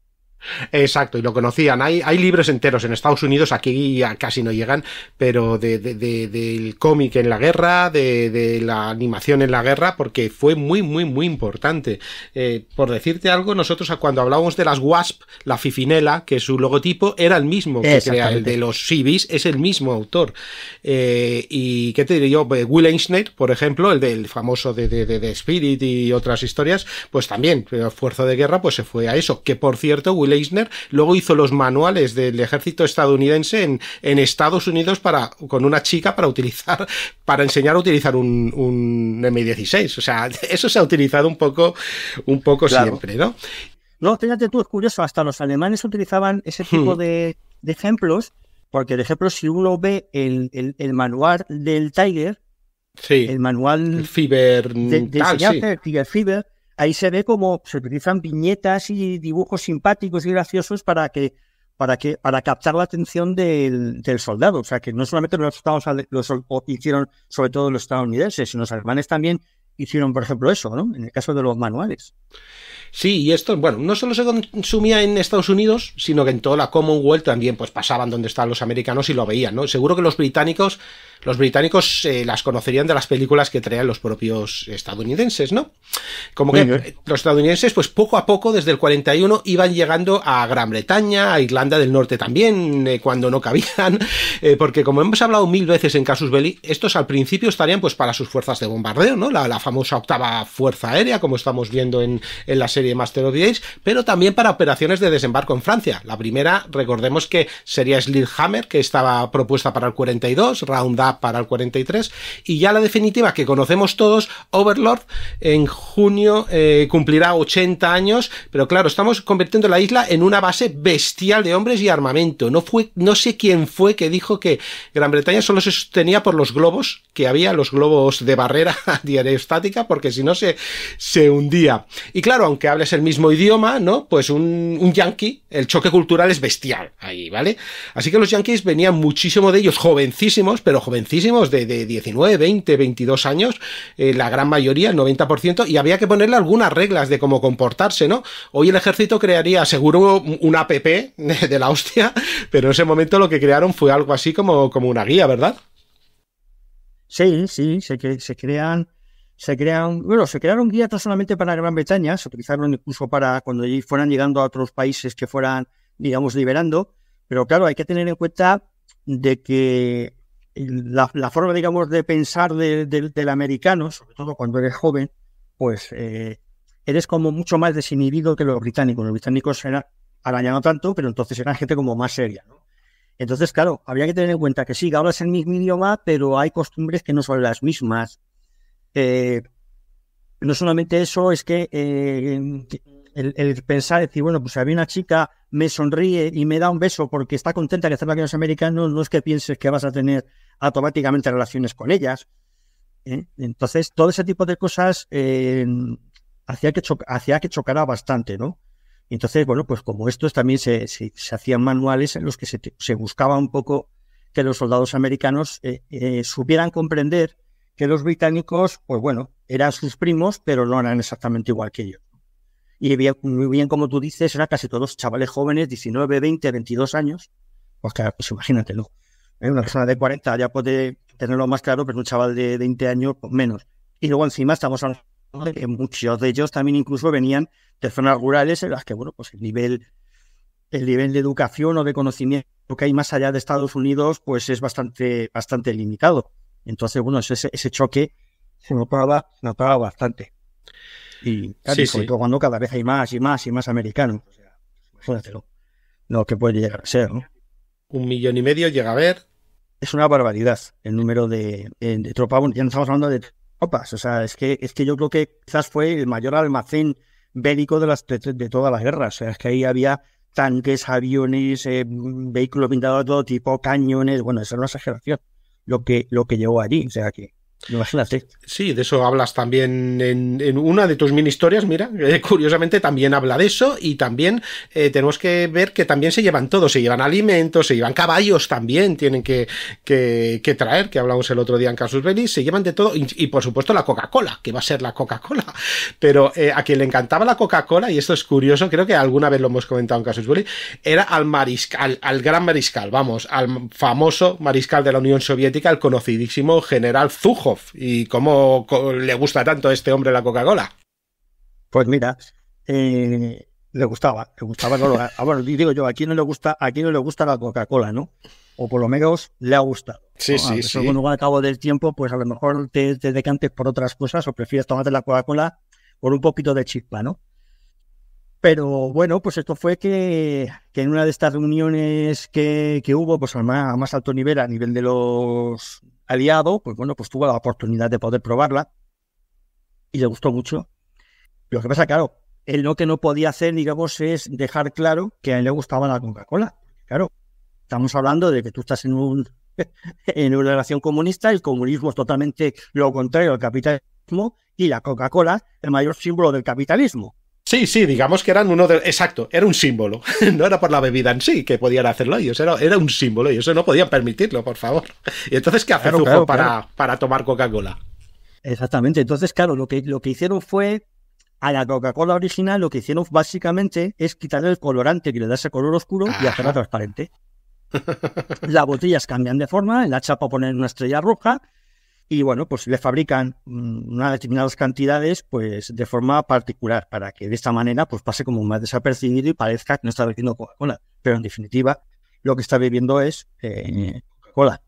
Exacto, y lo conocían. Hay, hay libros enteros en Estados Unidos, aquí casi no llegan, pero de, del cómic en la guerra, de, la animación en la guerra, porque fue muy, muy, muy importante. Eh, por decirte algo, nosotros cuando hablábamos de las WASP, la Fifinela, que su logotipo era el mismo que el de los Civis, es el mismo autor. Eh, y qué te diría yo, eh, Will Eisner por ejemplo, el del famoso de, de, Spirit y otras historias, pues también, el esfuerzo de guerra, pues se fue a eso. Que por cierto, Leisner, luego hizo los manuales del ejército estadounidense en, en Estados Unidos para, con una chica para utilizar, para enseñar a utilizar un, M16. O sea, eso se ha utilizado un poco, un poco siempre, ¿no? No, fíjate tú, es curioso, hasta los alemanes utilizaban ese hmm. tipo de, ejemplos, porque, por ejemplo, si uno ve el, el, manual del Tiger, sí. el manual de, Tiger Fiber, ahí se ve cómo se utilizan viñetas y dibujos simpáticos y graciosos para que para captar la atención del, soldado. O sea, que no solamente los Estados los, hicieron sobre todo los estadounidenses, sino los alemanes también hicieron, por ejemplo, eso, ¿no? En el caso de los manuales. Sí, y esto, bueno, no solo se consumía en Estados Unidos, sino que en toda la Commonwealth también, pues pasaban donde estaban los americanos y lo veían, ¿no? Seguro que los británicos los británicos eh, las conocerían de las películas que traían los propios estadounidenses, ¿no? Como que los estadounidenses, pues poco a poco, desde el 41, iban llegando a Gran Bretaña, a Irlanda del Norte también, eh, cuando no cabían, eh, porque como hemos hablado mil veces en Casus Belli, estos al principio estarían pues para sus fuerzas de bombardeo, ¿no? La, famosa octava fuerza aérea, como estamos viendo en, la serie Master of the pero también para operaciones de desembarco en Francia. La primera, recordemos que sería Slidhammer, que estaba propuesta para el 42, Round para el 43. Y ya la definitiva que conocemos todos, Overlord, en junio eh, cumplirá 80 años. Pero claro, estamos convirtiendo la isla en una base bestial de hombres y armamento. No fue, no sé quién fue que dijo que Gran Bretaña solo se sostenía por los globos que había, los globos de barrera estática porque si no se, se hundía. Y claro, aunque hables el mismo idioma, ¿no? Pues un, un yankee, el choque cultural es bestial ahí, ¿vale? Así que los yankees venían muchísimo de ellos, jovencísimos, pero jovencísimos de, 19, 20, 22 años, eh, la gran mayoría, el 90%, y había que ponerle algunas reglas de cómo comportarse, ¿no? Hoy el ejército crearía seguro un app de la hostia, pero en ese momento lo que crearon fue algo así como, como una guía, ¿verdad? Sí, sí, se, se crean se crean, bueno, se crearon guías solamente para Gran Bretaña, se utilizaron incluso para cuando fueran llegando a otros países que fueran, digamos, liberando, pero claro, hay que tener en cuenta de que la, forma, digamos, de pensar del americano, sobre todo cuando eres joven, pues eh, eres como mucho más desinhibido que los británicos. Los británicos eran, ahora tanto, pero entonces eran gente como más seria, Entonces, claro, había que tener en cuenta que sí, que es el mismo idioma, pero hay costumbres que no son las mismas. Eh, no solamente eso, es que eh, el, pensar, decir, bueno, pues si había una chica, me sonríe y me da un beso porque está contenta que estar que los americanos, no es que pienses que vas a tener automáticamente relaciones con ellas. ¿eh? Entonces, todo ese tipo de cosas eh, hacía, que hacía que chocara bastante, ¿no? Entonces, bueno, pues como estos también se, se, hacían manuales en los que se, se, buscaba un poco que los soldados americanos eh, supieran comprender que los británicos, pues bueno, eran sus primos, pero no eran exactamente igual que ellos. Y muy bien, como tú dices, eran casi todos chavales jóvenes, 19, 20, 22 años. Pues claro, pues imagínate ¿no? ¿eh? Una persona de 40 ya puede tenerlo más claro, pero un chaval de 20 años pues menos. Y luego encima estamos hablando de que muchos de ellos también incluso venían de zonas rurales en las que, bueno, pues el nivel, el nivel de educación o de conocimiento que hay más allá de Estados Unidos, pues es bastante, bastante limitado. Entonces, bueno, ese, ese choque se notaba, notaba bastante. Y claro, cuando cada vez hay más y más y más americanos. O Lo que puede llegar a ser, Un millón y medio llega a ver, es una barbaridad el número de, eh, de, tropas. ya no estamos hablando de tropas, o sea, es que, es que yo creo que quizás fue el mayor almacén bélico de, las, de, todas las guerras. O sea, es que ahí había tanques, aviones, eh, vehículos pintados de todo tipo, cañones. Bueno, eso es una exageración lo que, lo que llegó allí. O sea, que Imagínate. Sí, de eso hablas también en, una de tus mini historias, mira, eh, curiosamente también habla de eso y también eh, tenemos que ver que también se llevan todo, se llevan alimentos, se llevan caballos también, tienen que, traer, que hablamos el otro día en Casus Belli, se llevan de todo y, por supuesto la Coca-Cola, que va a ser la Coca-Cola. Pero eh, a quien le encantaba la Coca-Cola, y esto es curioso, creo que alguna vez lo hemos comentado en Casus Belli, era al mariscal, al, al gran mariscal, vamos, al famoso mariscal de la Unión Soviética, el conocidísimo general Zujo y cómo le gusta tanto a este hombre la Coca-Cola. Pues mira, eh, le gustaba, le gustaba. Ah, bueno, digo yo, aquí no le gusta, aquí no le gusta la Coca-Cola, ¿no? O por lo menos le ha gustado. Sí, sí, sí. al cabo del tiempo, pues a lo mejor te, decantes por otras cosas o prefieres tomarte la Coca-Cola por un poquito de chispa, ¿no? Pero bueno, pues esto fue que, en una de estas reuniones que, hubo, pues a más alto nivel, a nivel de los aliado, pues bueno, pues tuvo la oportunidad de poder probarla y le gustó mucho. Lo que pasa, claro, él lo que no podía hacer, digamos, es dejar claro que a él le gustaba la Coca-Cola. Claro, estamos hablando de que tú estás en un en una relación comunista, el comunismo es totalmente lo contrario al capitalismo y la Coca-Cola el mayor símbolo del capitalismo. Sí, sí, digamos que eran uno de. Exacto, era un símbolo. No era por la bebida en sí que podían hacerlo ellos, era, era un símbolo y eso no podían permitirlo, por favor. Y entonces, ¿qué hace para, tomar Coca-Cola? Exactamente, entonces, claro, lo que, lo que hicieron fue. A la Coca-Cola original lo que hicieron básicamente es quitarle el colorante que le da ese color oscuro y hacerla transparente. Las botellas cambian de forma, en la chapa ponen una estrella roja y bueno, pues le fabrican mm, unas determinadas cantidades pues de forma particular para que de esta manera pues pase como más desapercibido y parezca que no está bebiendo Coca-Cola. Pero en definitiva, lo que está bebiendo es eh, Coca-Cola.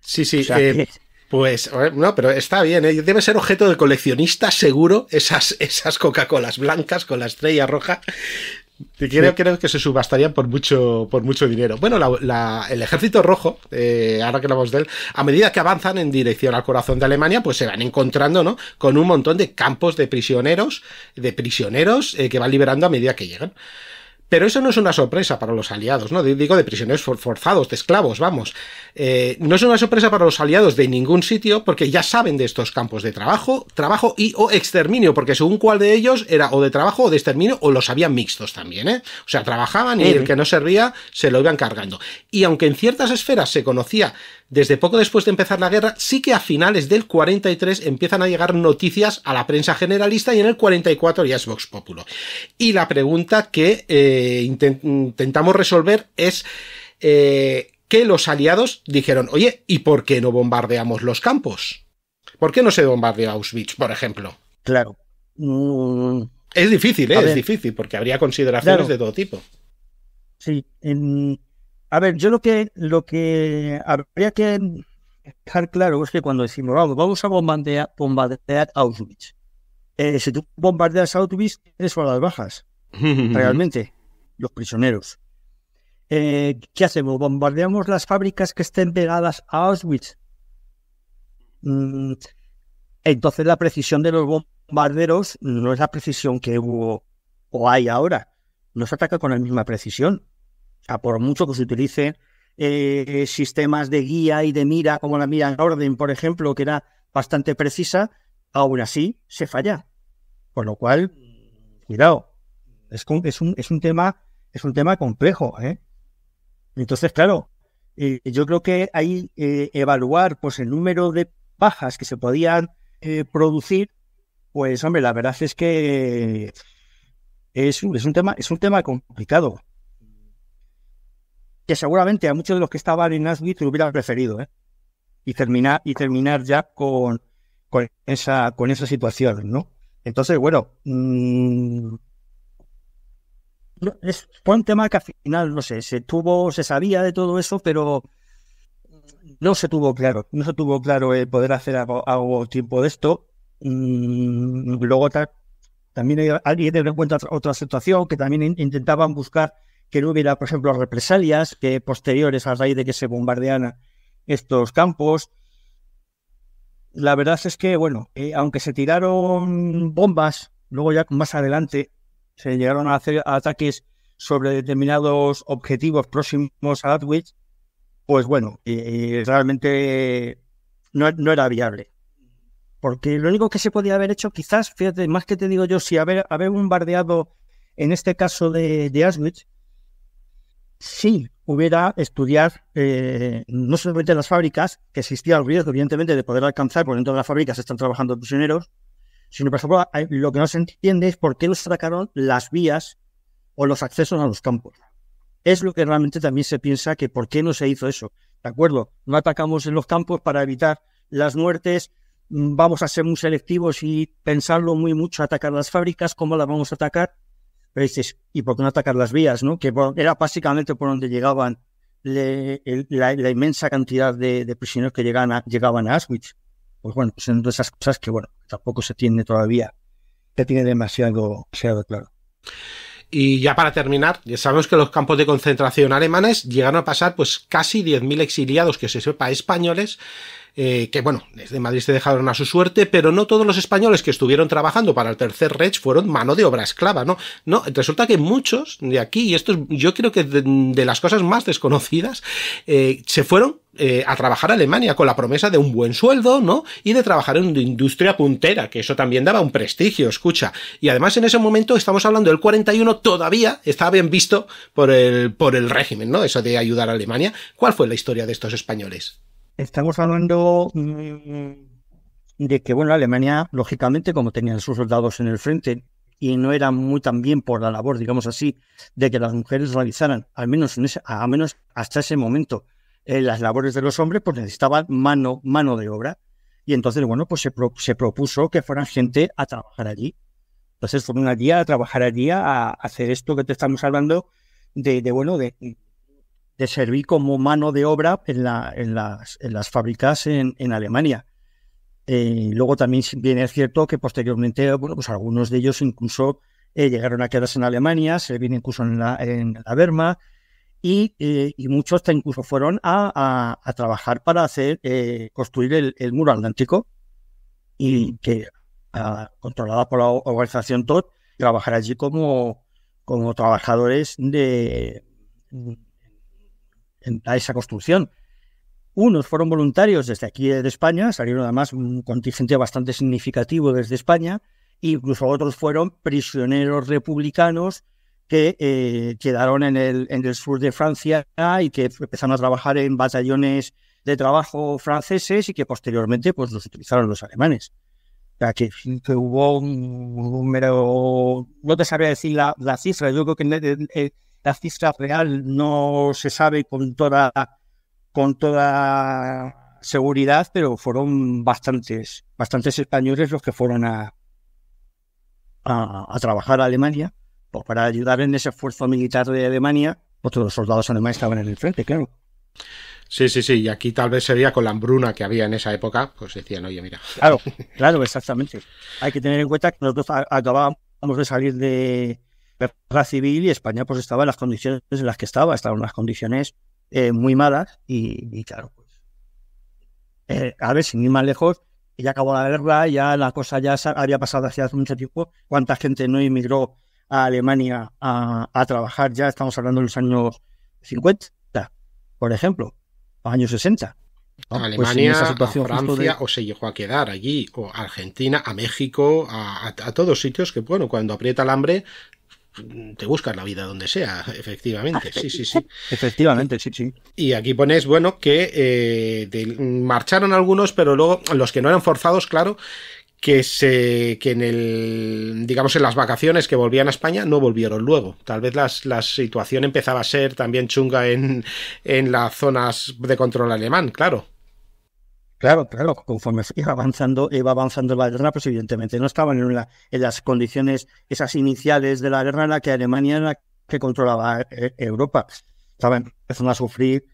Sí, sí. Eh, pues no, pero está bien. ¿eh? Debe ser objeto de coleccionista seguro esas, esas Coca-Colas blancas con la estrella roja. Creo, creo, que se subastarían por mucho, por mucho dinero. Bueno, el ejército rojo, eh, ahora que hablamos de él, a medida que avanzan en dirección al corazón de Alemania, pues se van encontrando, ¿no? Con un montón de campos de prisioneros, de prisioneros eh, que van liberando a medida que llegan. Pero eso no es una sorpresa para los aliados, ¿no? Digo de prisioneros forzados, de esclavos, vamos. Eh, no es una sorpresa para los aliados de ningún sitio porque ya saben de estos campos de trabajo, trabajo y o exterminio, porque según cuál de ellos era o de trabajo o de exterminio o los habían mixtos también, ¿eh? O sea, trabajaban y el que no servía se lo iban cargando. Y aunque en ciertas esferas se conocía desde poco después de empezar la guerra, sí que a finales del 43 empiezan a llegar noticias a la prensa generalista y en el 44 ya es Vox Populo. Y la pregunta que eh, intentamos resolver es... Eh, que los aliados dijeron, oye, ¿y por qué no bombardeamos los campos? ¿Por qué no se bombardea Auschwitz, por ejemplo? Claro. Mm. Es difícil, ¿eh? es difícil, porque habría consideraciones de todo tipo. Sí, en, a ver, yo lo que, lo que habría que dejar claro es que cuando decimos, vamos, a bombardear, Auschwitz, eh, si tú bombardeas Auschwitz, eres a las bajas, realmente, los prisioneros. Eh, ¿Qué hacemos? ¿Bombardeamos las fábricas que estén pegadas a Auschwitz? Mm, entonces la precisión de los bombarderos no es la precisión que hubo o hay ahora. No se ataca con la misma precisión por mucho que se utilice eh, sistemas de guía y de mira, como la mira en orden, por ejemplo, que era bastante precisa, aún así se falla. por lo cual, cuidado, es, un, es, un, es un tema, es un tema complejo. ¿eh? Entonces, claro, eh, yo creo que ahí evaluar pues, el número de bajas que se podían producir, pues hombre, la verdad es que es, es, un tema, es un tema complicado que seguramente a muchos de los que estaban en lo hubieran preferido, ¿eh? Y terminar, y terminar ya con, esa, con esa situación, ¿no? Entonces, bueno, mm, es, fue un tema que al final, no sé, se tuvo, se sabía de todo eso, pero no se tuvo claro, no se tuvo claro el eh, poder hacer algo, tiempo de esto. Mm, luego también hay, alguien que en cuenta otra situación, que también intentaban buscar que no hubiera, por ejemplo, represalias que posteriores a raíz de que se bombardearan estos campos. La verdad es que, bueno, eh, aunque se tiraron bombas, luego ya más adelante se llegaron a hacer ataques sobre determinados objetivos próximos a Auschwitz. pues bueno, eh, eh, realmente no, era viable. Porque lo único que se podía haber hecho, quizás, fíjate, más que te digo yo, si haber, bombardeado en este caso de, de Auschwitz, si hubiera estudiar eh, no solamente las fábricas, que existía el riesgo, evidentemente, de poder alcanzar, porque dentro de las fábricas están trabajando prisioneros, sino, por ejemplo, lo que no se entiende es por qué los atacaron las vías o los accesos a los campos. Es lo que realmente también se piensa que por qué no se hizo eso. ¿De acuerdo? No atacamos en los campos para evitar las muertes, mm, vamos a ser muy selectivos y pensarlo muy mucho, atacar las fábricas, cómo las vamos a atacar, y por qué no atacar las vías, ¿no? que era básicamente por donde llegaban la, inmensa cantidad de, prisioneros que llegaban a, llegaban a Auschwitz. Pues bueno, pues son de esas cosas que bueno, tampoco se tiene todavía, que tiene demasiado, demasiado claro. Y ya para terminar, ya sabemos que los campos de concentración alemanes llegaron a pasar pues casi 10.000 exiliados, que se sepa, españoles, eh, que bueno, desde Madrid se dejaron a su suerte, pero no todos los españoles que estuvieron trabajando para el Tercer Reich fueron mano de obra esclava, ¿no? No, resulta que muchos de aquí, y esto es, yo creo que de, las cosas más desconocidas, eh, se fueron eh, a trabajar a Alemania con la promesa de un buen sueldo, ¿no? Y de trabajar en una industria puntera, que eso también daba un prestigio, escucha. Y además en ese momento, estamos hablando del 41, todavía estaba bien visto por el, por el régimen, ¿no? Eso de ayudar a Alemania. ¿Cuál fue la historia de estos españoles? estamos hablando mm, de que, bueno, Alemania, lógicamente, como tenían sus soldados en el frente y no era muy tan bien por la labor, digamos así, de que las mujeres realizaran, al menos, menos hasta ese momento, eh, las labores de los hombres, pues necesitaban mano, mano de obra. Y entonces, bueno, pues se, se propuso que fueran gente a trabajar allí. Entonces fueron allí a trabajar allí, a, a hacer esto que te estamos hablando, de, de, bueno, de de servir como mano de obra en, las, fábricas en, Alemania. Eh, luego también viene es cierto que posteriormente, bueno, pues algunos de ellos incluso eh, llegaron a quedarse en Alemania, se viene incluso en la, en Berma, y, eh, y, muchos incluso fueron a, trabajar para hacer eh, construir el, muro atlántico, y que ah, controlada por la organización TOT, trabajar allí como trabajadores de, a esa construcción. Unos fueron voluntarios desde aquí de España, salieron además un contingente bastante significativo desde España, e incluso otros fueron prisioneros republicanos que eh, quedaron en el, sur de Francia y que empezaron a trabajar en batallones de trabajo franceses y que posteriormente pues los utilizaron los alemanes. O que, hubo un número, no te sabría decir la, la cifra, yo creo que la cifra real no se sabe con toda, con toda seguridad, pero fueron bastantes, bastantes españoles los que fueron a, a, trabajar a Alemania pues para ayudar en ese esfuerzo militar de Alemania, pues todos los soldados alemanes estaban en el frente, claro. Sí, sí, sí, y aquí tal vez sería con la hambruna que había en esa época, pues decían, oye, mira. Claro, claro, exactamente. Hay que tener en cuenta que nosotros acabábamos de salir de, guerra civil y España pues estaba en las condiciones en las que estaba, estaban unas condiciones eh, muy malas y, claro, pues, eh, a ver, sin ir más lejos, ya acabó la guerra, ya la cosa ya había pasado hace mucho tiempo, cuánta gente no emigró a Alemania a, trabajar, ya estamos hablando de los años 50, por ejemplo, años 60. Pues, Alemania, situación Francia, o se llegó a quedar allí, o Argentina, a México, a, todos sitios que, bueno, cuando aprieta el hambre, te buscas la vida donde sea, efectivamente. Sí, sí, sí. Efectivamente, sí, sí. Y aquí pones, bueno, que eh, marcharon algunos, pero luego los que no eran forzados, claro, que se que en el digamos en las vacaciones que volvían a España no volvieron luego tal vez las, la situación empezaba a ser también chunga en las zonas de control alemán claro Claro, claro, conforme iba avanzando, iba avanzando la guerra, pues evidentemente no estaban en, las condiciones esas iniciales de la guerra en la que Alemania era la que controlaba eh, Europa. Estaban empezando a sufrir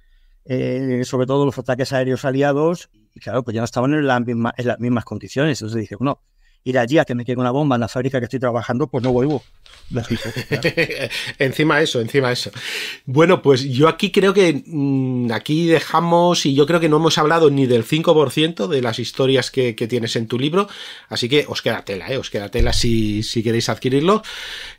eh, sobre todo los ataques aéreos aliados y claro, pues ya no estaban en, en las mismas condiciones. Entonces dije, no, ir allí a que me quede una bomba en la fábrica que estoy trabajando, pues no vuelvo. encima eso, encima eso. Bueno, pues yo aquí creo que mm, aquí dejamos y yo creo que no hemos hablado ni del 5% de las historias que, tienes en tu libro, así que os queda tela, eh, os queda tela si, queréis adquirirlo.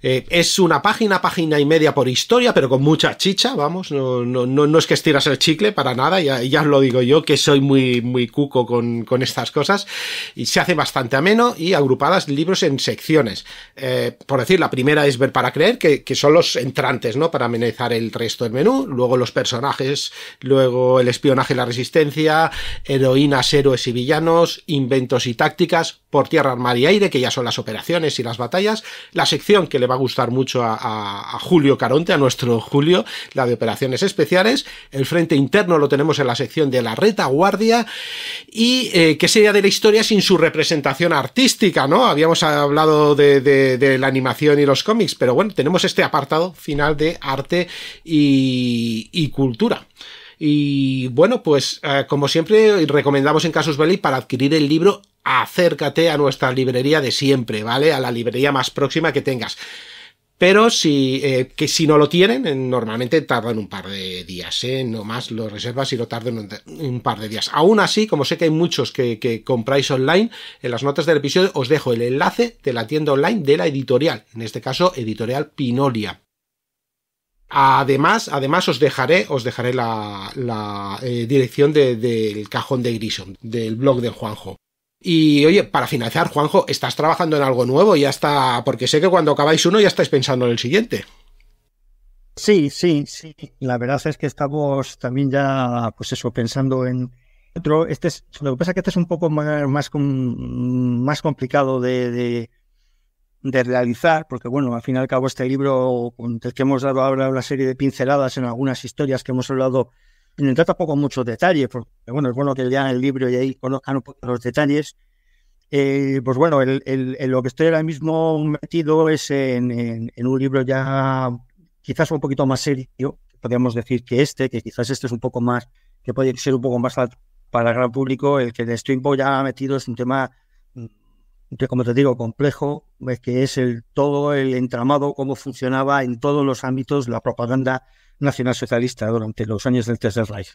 Eh, es una página, página y media por historia, pero con mucha chicha, vamos, no, no, no, es que estiras el chicle para nada, ya, ya os lo digo yo, que soy muy, muy cuco con, estas cosas, y se hace bastante ameno y agrupadas libros en secciones. Eh, por decir, la primera es ver para creer, que, son los entrantes, ¿no? Para amenizar el resto del menú. Luego los personajes, luego el espionaje y la resistencia, heroínas, héroes y villanos, inventos y tácticas, por tierra, mar y aire, que ya son las operaciones y las batallas. La sección que le va a gustar mucho a, Julio Caronte, a nuestro Julio, la de operaciones especiales. El frente interno lo tenemos en la sección de la retaguardia. Y eh, qué sería de la historia sin su representación artística, ¿no? Habíamos hablado de la animación y los cómics, pero bueno, tenemos este apartado final de arte y, cultura. Y bueno, pues eh, como siempre recomendamos en Casus Belli para adquirir el libro acércate a nuestra librería de siempre, ¿vale? A la librería más próxima que tengas. Pero si, eh, que si no lo tienen, normalmente tardan un par de días, ¿eh? no más lo reservas y lo tardan un, par de días. Aún así, como sé que hay muchos que, compráis online, en las notas del episodio os dejo el enlace de la tienda online de la editorial, en este caso editorial Pinolia. Además, además os dejaré, os dejaré la, eh, dirección del cajón de Grison, del blog de Juanjo. Y oye, para finalizar, Juanjo, ¿estás trabajando en algo nuevo? y Ya está, porque sé que cuando acabáis uno ya estáis pensando en el siguiente. Sí, sí, sí. La verdad es que estamos también ya, pues eso, pensando en otro. Este lo que pasa es que este es un poco más, más, complicado de, de, realizar, porque bueno, al fin y al cabo este libro, el que hemos dado ahora una serie de pinceladas en algunas historias que hemos hablado no entrar tampoco en muchos detalles, porque bueno, es bueno que lean el libro y ahí conozcan un poco los detalles. Eh, pues bueno, el, lo que estoy ahora mismo metido es en, un libro ya quizás un poquito más serio, podríamos decir que este, que quizás este es un poco más, que puede ser un poco más para el gran público, el que de Stringbo ya ha metido es un tema mm, que como te digo, complejo, que es el todo el entramado, cómo funcionaba en todos los ámbitos la propaganda Nacional Socialista durante los años del Tercer Reich.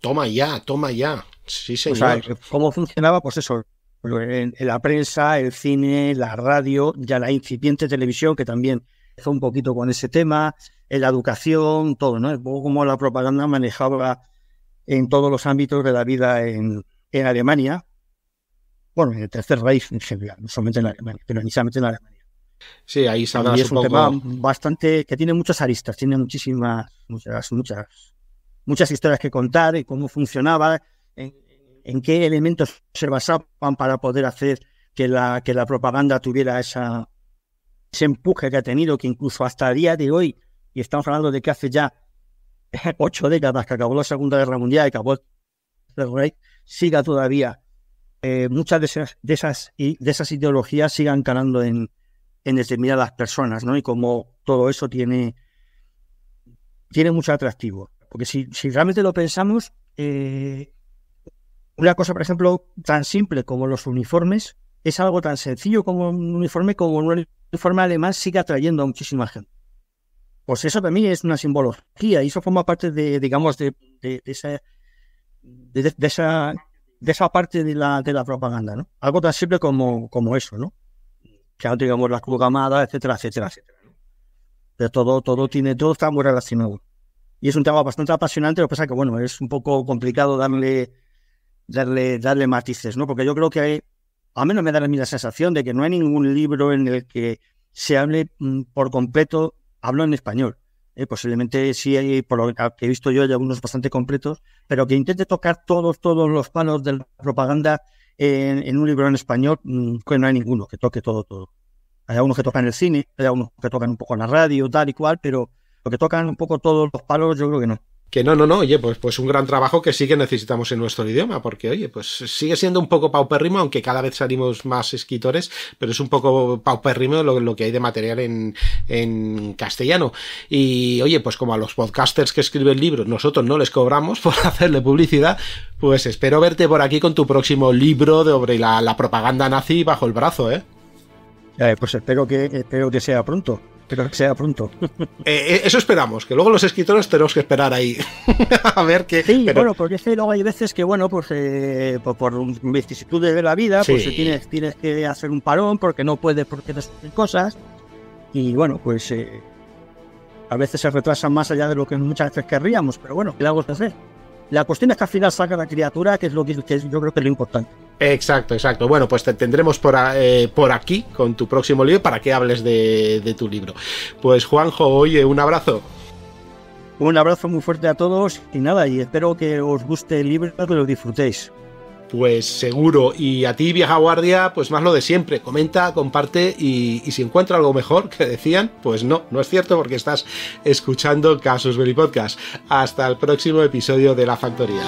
Toma ya, toma ya. Sí, señor. ¿Cómo funcionaba? Pues eso, la prensa, el cine, la radio, ya la incipiente televisión, que también empezó un poquito con ese tema, la educación, todo, ¿no? Como la propaganda manejaba en todos los ámbitos de la vida en, en Alemania. Bueno, en el Tercer Reich en general, no solamente en Alemania, pero inicialmente en Alemania. Sí, ahí es un, tema bastante que tiene muchas aristas, tiene muchísimas, muchas, muchas, muchas historias que contar y cómo funcionaba, en, qué elementos se basaban para poder hacer que la propaganda tuviera ese empuje que ha tenido, que incluso hasta el día de hoy, y estamos hablando de que hace ya ocho décadas que acabó la Segunda Guerra Mundial y acabó el siga todavía eh, muchas de esas, de de esas ideologías sigan calando en, en determinadas personas, ¿no? Y como todo eso tiene, tiene mucho atractivo. Porque si, si realmente lo pensamos, eh, una cosa, por ejemplo, tan simple como los uniformes, es algo tan sencillo como un uniforme, como un uniforme alemán sigue atrayendo a muchísima gente. Pues eso también es una simbología y eso forma parte de, digamos, de, de, esa, de, esa, de esa parte de la, de la propaganda, ¿no? Algo tan simple como, como eso, ¿no? que no tengamos las programadas, etcétera, etcétera, etcétera. Pero todo, todo tiene, todo está muy relacionado. Y es un tema bastante apasionante, lo que pasa que, bueno, es un poco complicado darle, darle, darle matices, ¿no? Porque yo creo que hay, al menos me da la sensación de que no hay ningún libro en el que se hable mm, por completo, hablo en español. Eh, posiblemente sí hay, por lo que he visto yo, hay algunos bastante completos, pero que intente tocar todos, todos los palos de la propaganda en, un libro en español, mm, que no hay ninguno que toque todo, todo. Hay algunos que tocan el cine, hay algunos que tocan un poco en la radio, tal y cual, pero lo que tocan un poco todos los palos, yo creo que no. Que no, no, no, oye, pues, pues, un gran trabajo que sí que necesitamos en nuestro idioma, porque oye, pues sigue siendo un poco paupérrimo, aunque cada vez salimos más escritores, pero es un poco paupérrimo lo, que hay de material en, en castellano. Y oye, pues como a los podcasters que escriben libros, nosotros no les cobramos por hacerle publicidad, pues espero verte por aquí con tu próximo libro sobre la, propaganda nazi bajo el brazo, ¿eh? Eh, pues espero que, espero que sea pronto. Pero que sea pronto. Eh, eh, eso esperamos, que luego los escritores tenemos que esperar ahí. a ver qué. Sí, bueno, porque luego hay veces que, bueno, pues eh, por, vicisitudes de la vida, pues tienes, tienes que hacer un parón porque no puedes, porque hacer cosas. Y bueno, pues a veces se retrasan más allá de lo que muchas veces querríamos, pero bueno, ¿qué le hago hacer? La cuestión es que al final saca la criatura, que es lo que, yo creo que es lo importante. Exacto, exacto. Bueno, pues te tendremos eh, por, aquí con tu próximo libro para que hables de, tu libro. Pues Juanjo, oye, un abrazo. Un abrazo muy fuerte a todos y nada, y espero que os guste el libro, que lo disfrutéis. Pues seguro. Y a ti, vieja guardia, pues más lo de siempre. Comenta, comparte y, si encuentra algo mejor que decían, pues no, no es cierto porque estás escuchando Casos Belli Podcast. Hasta el próximo episodio de La Factoría.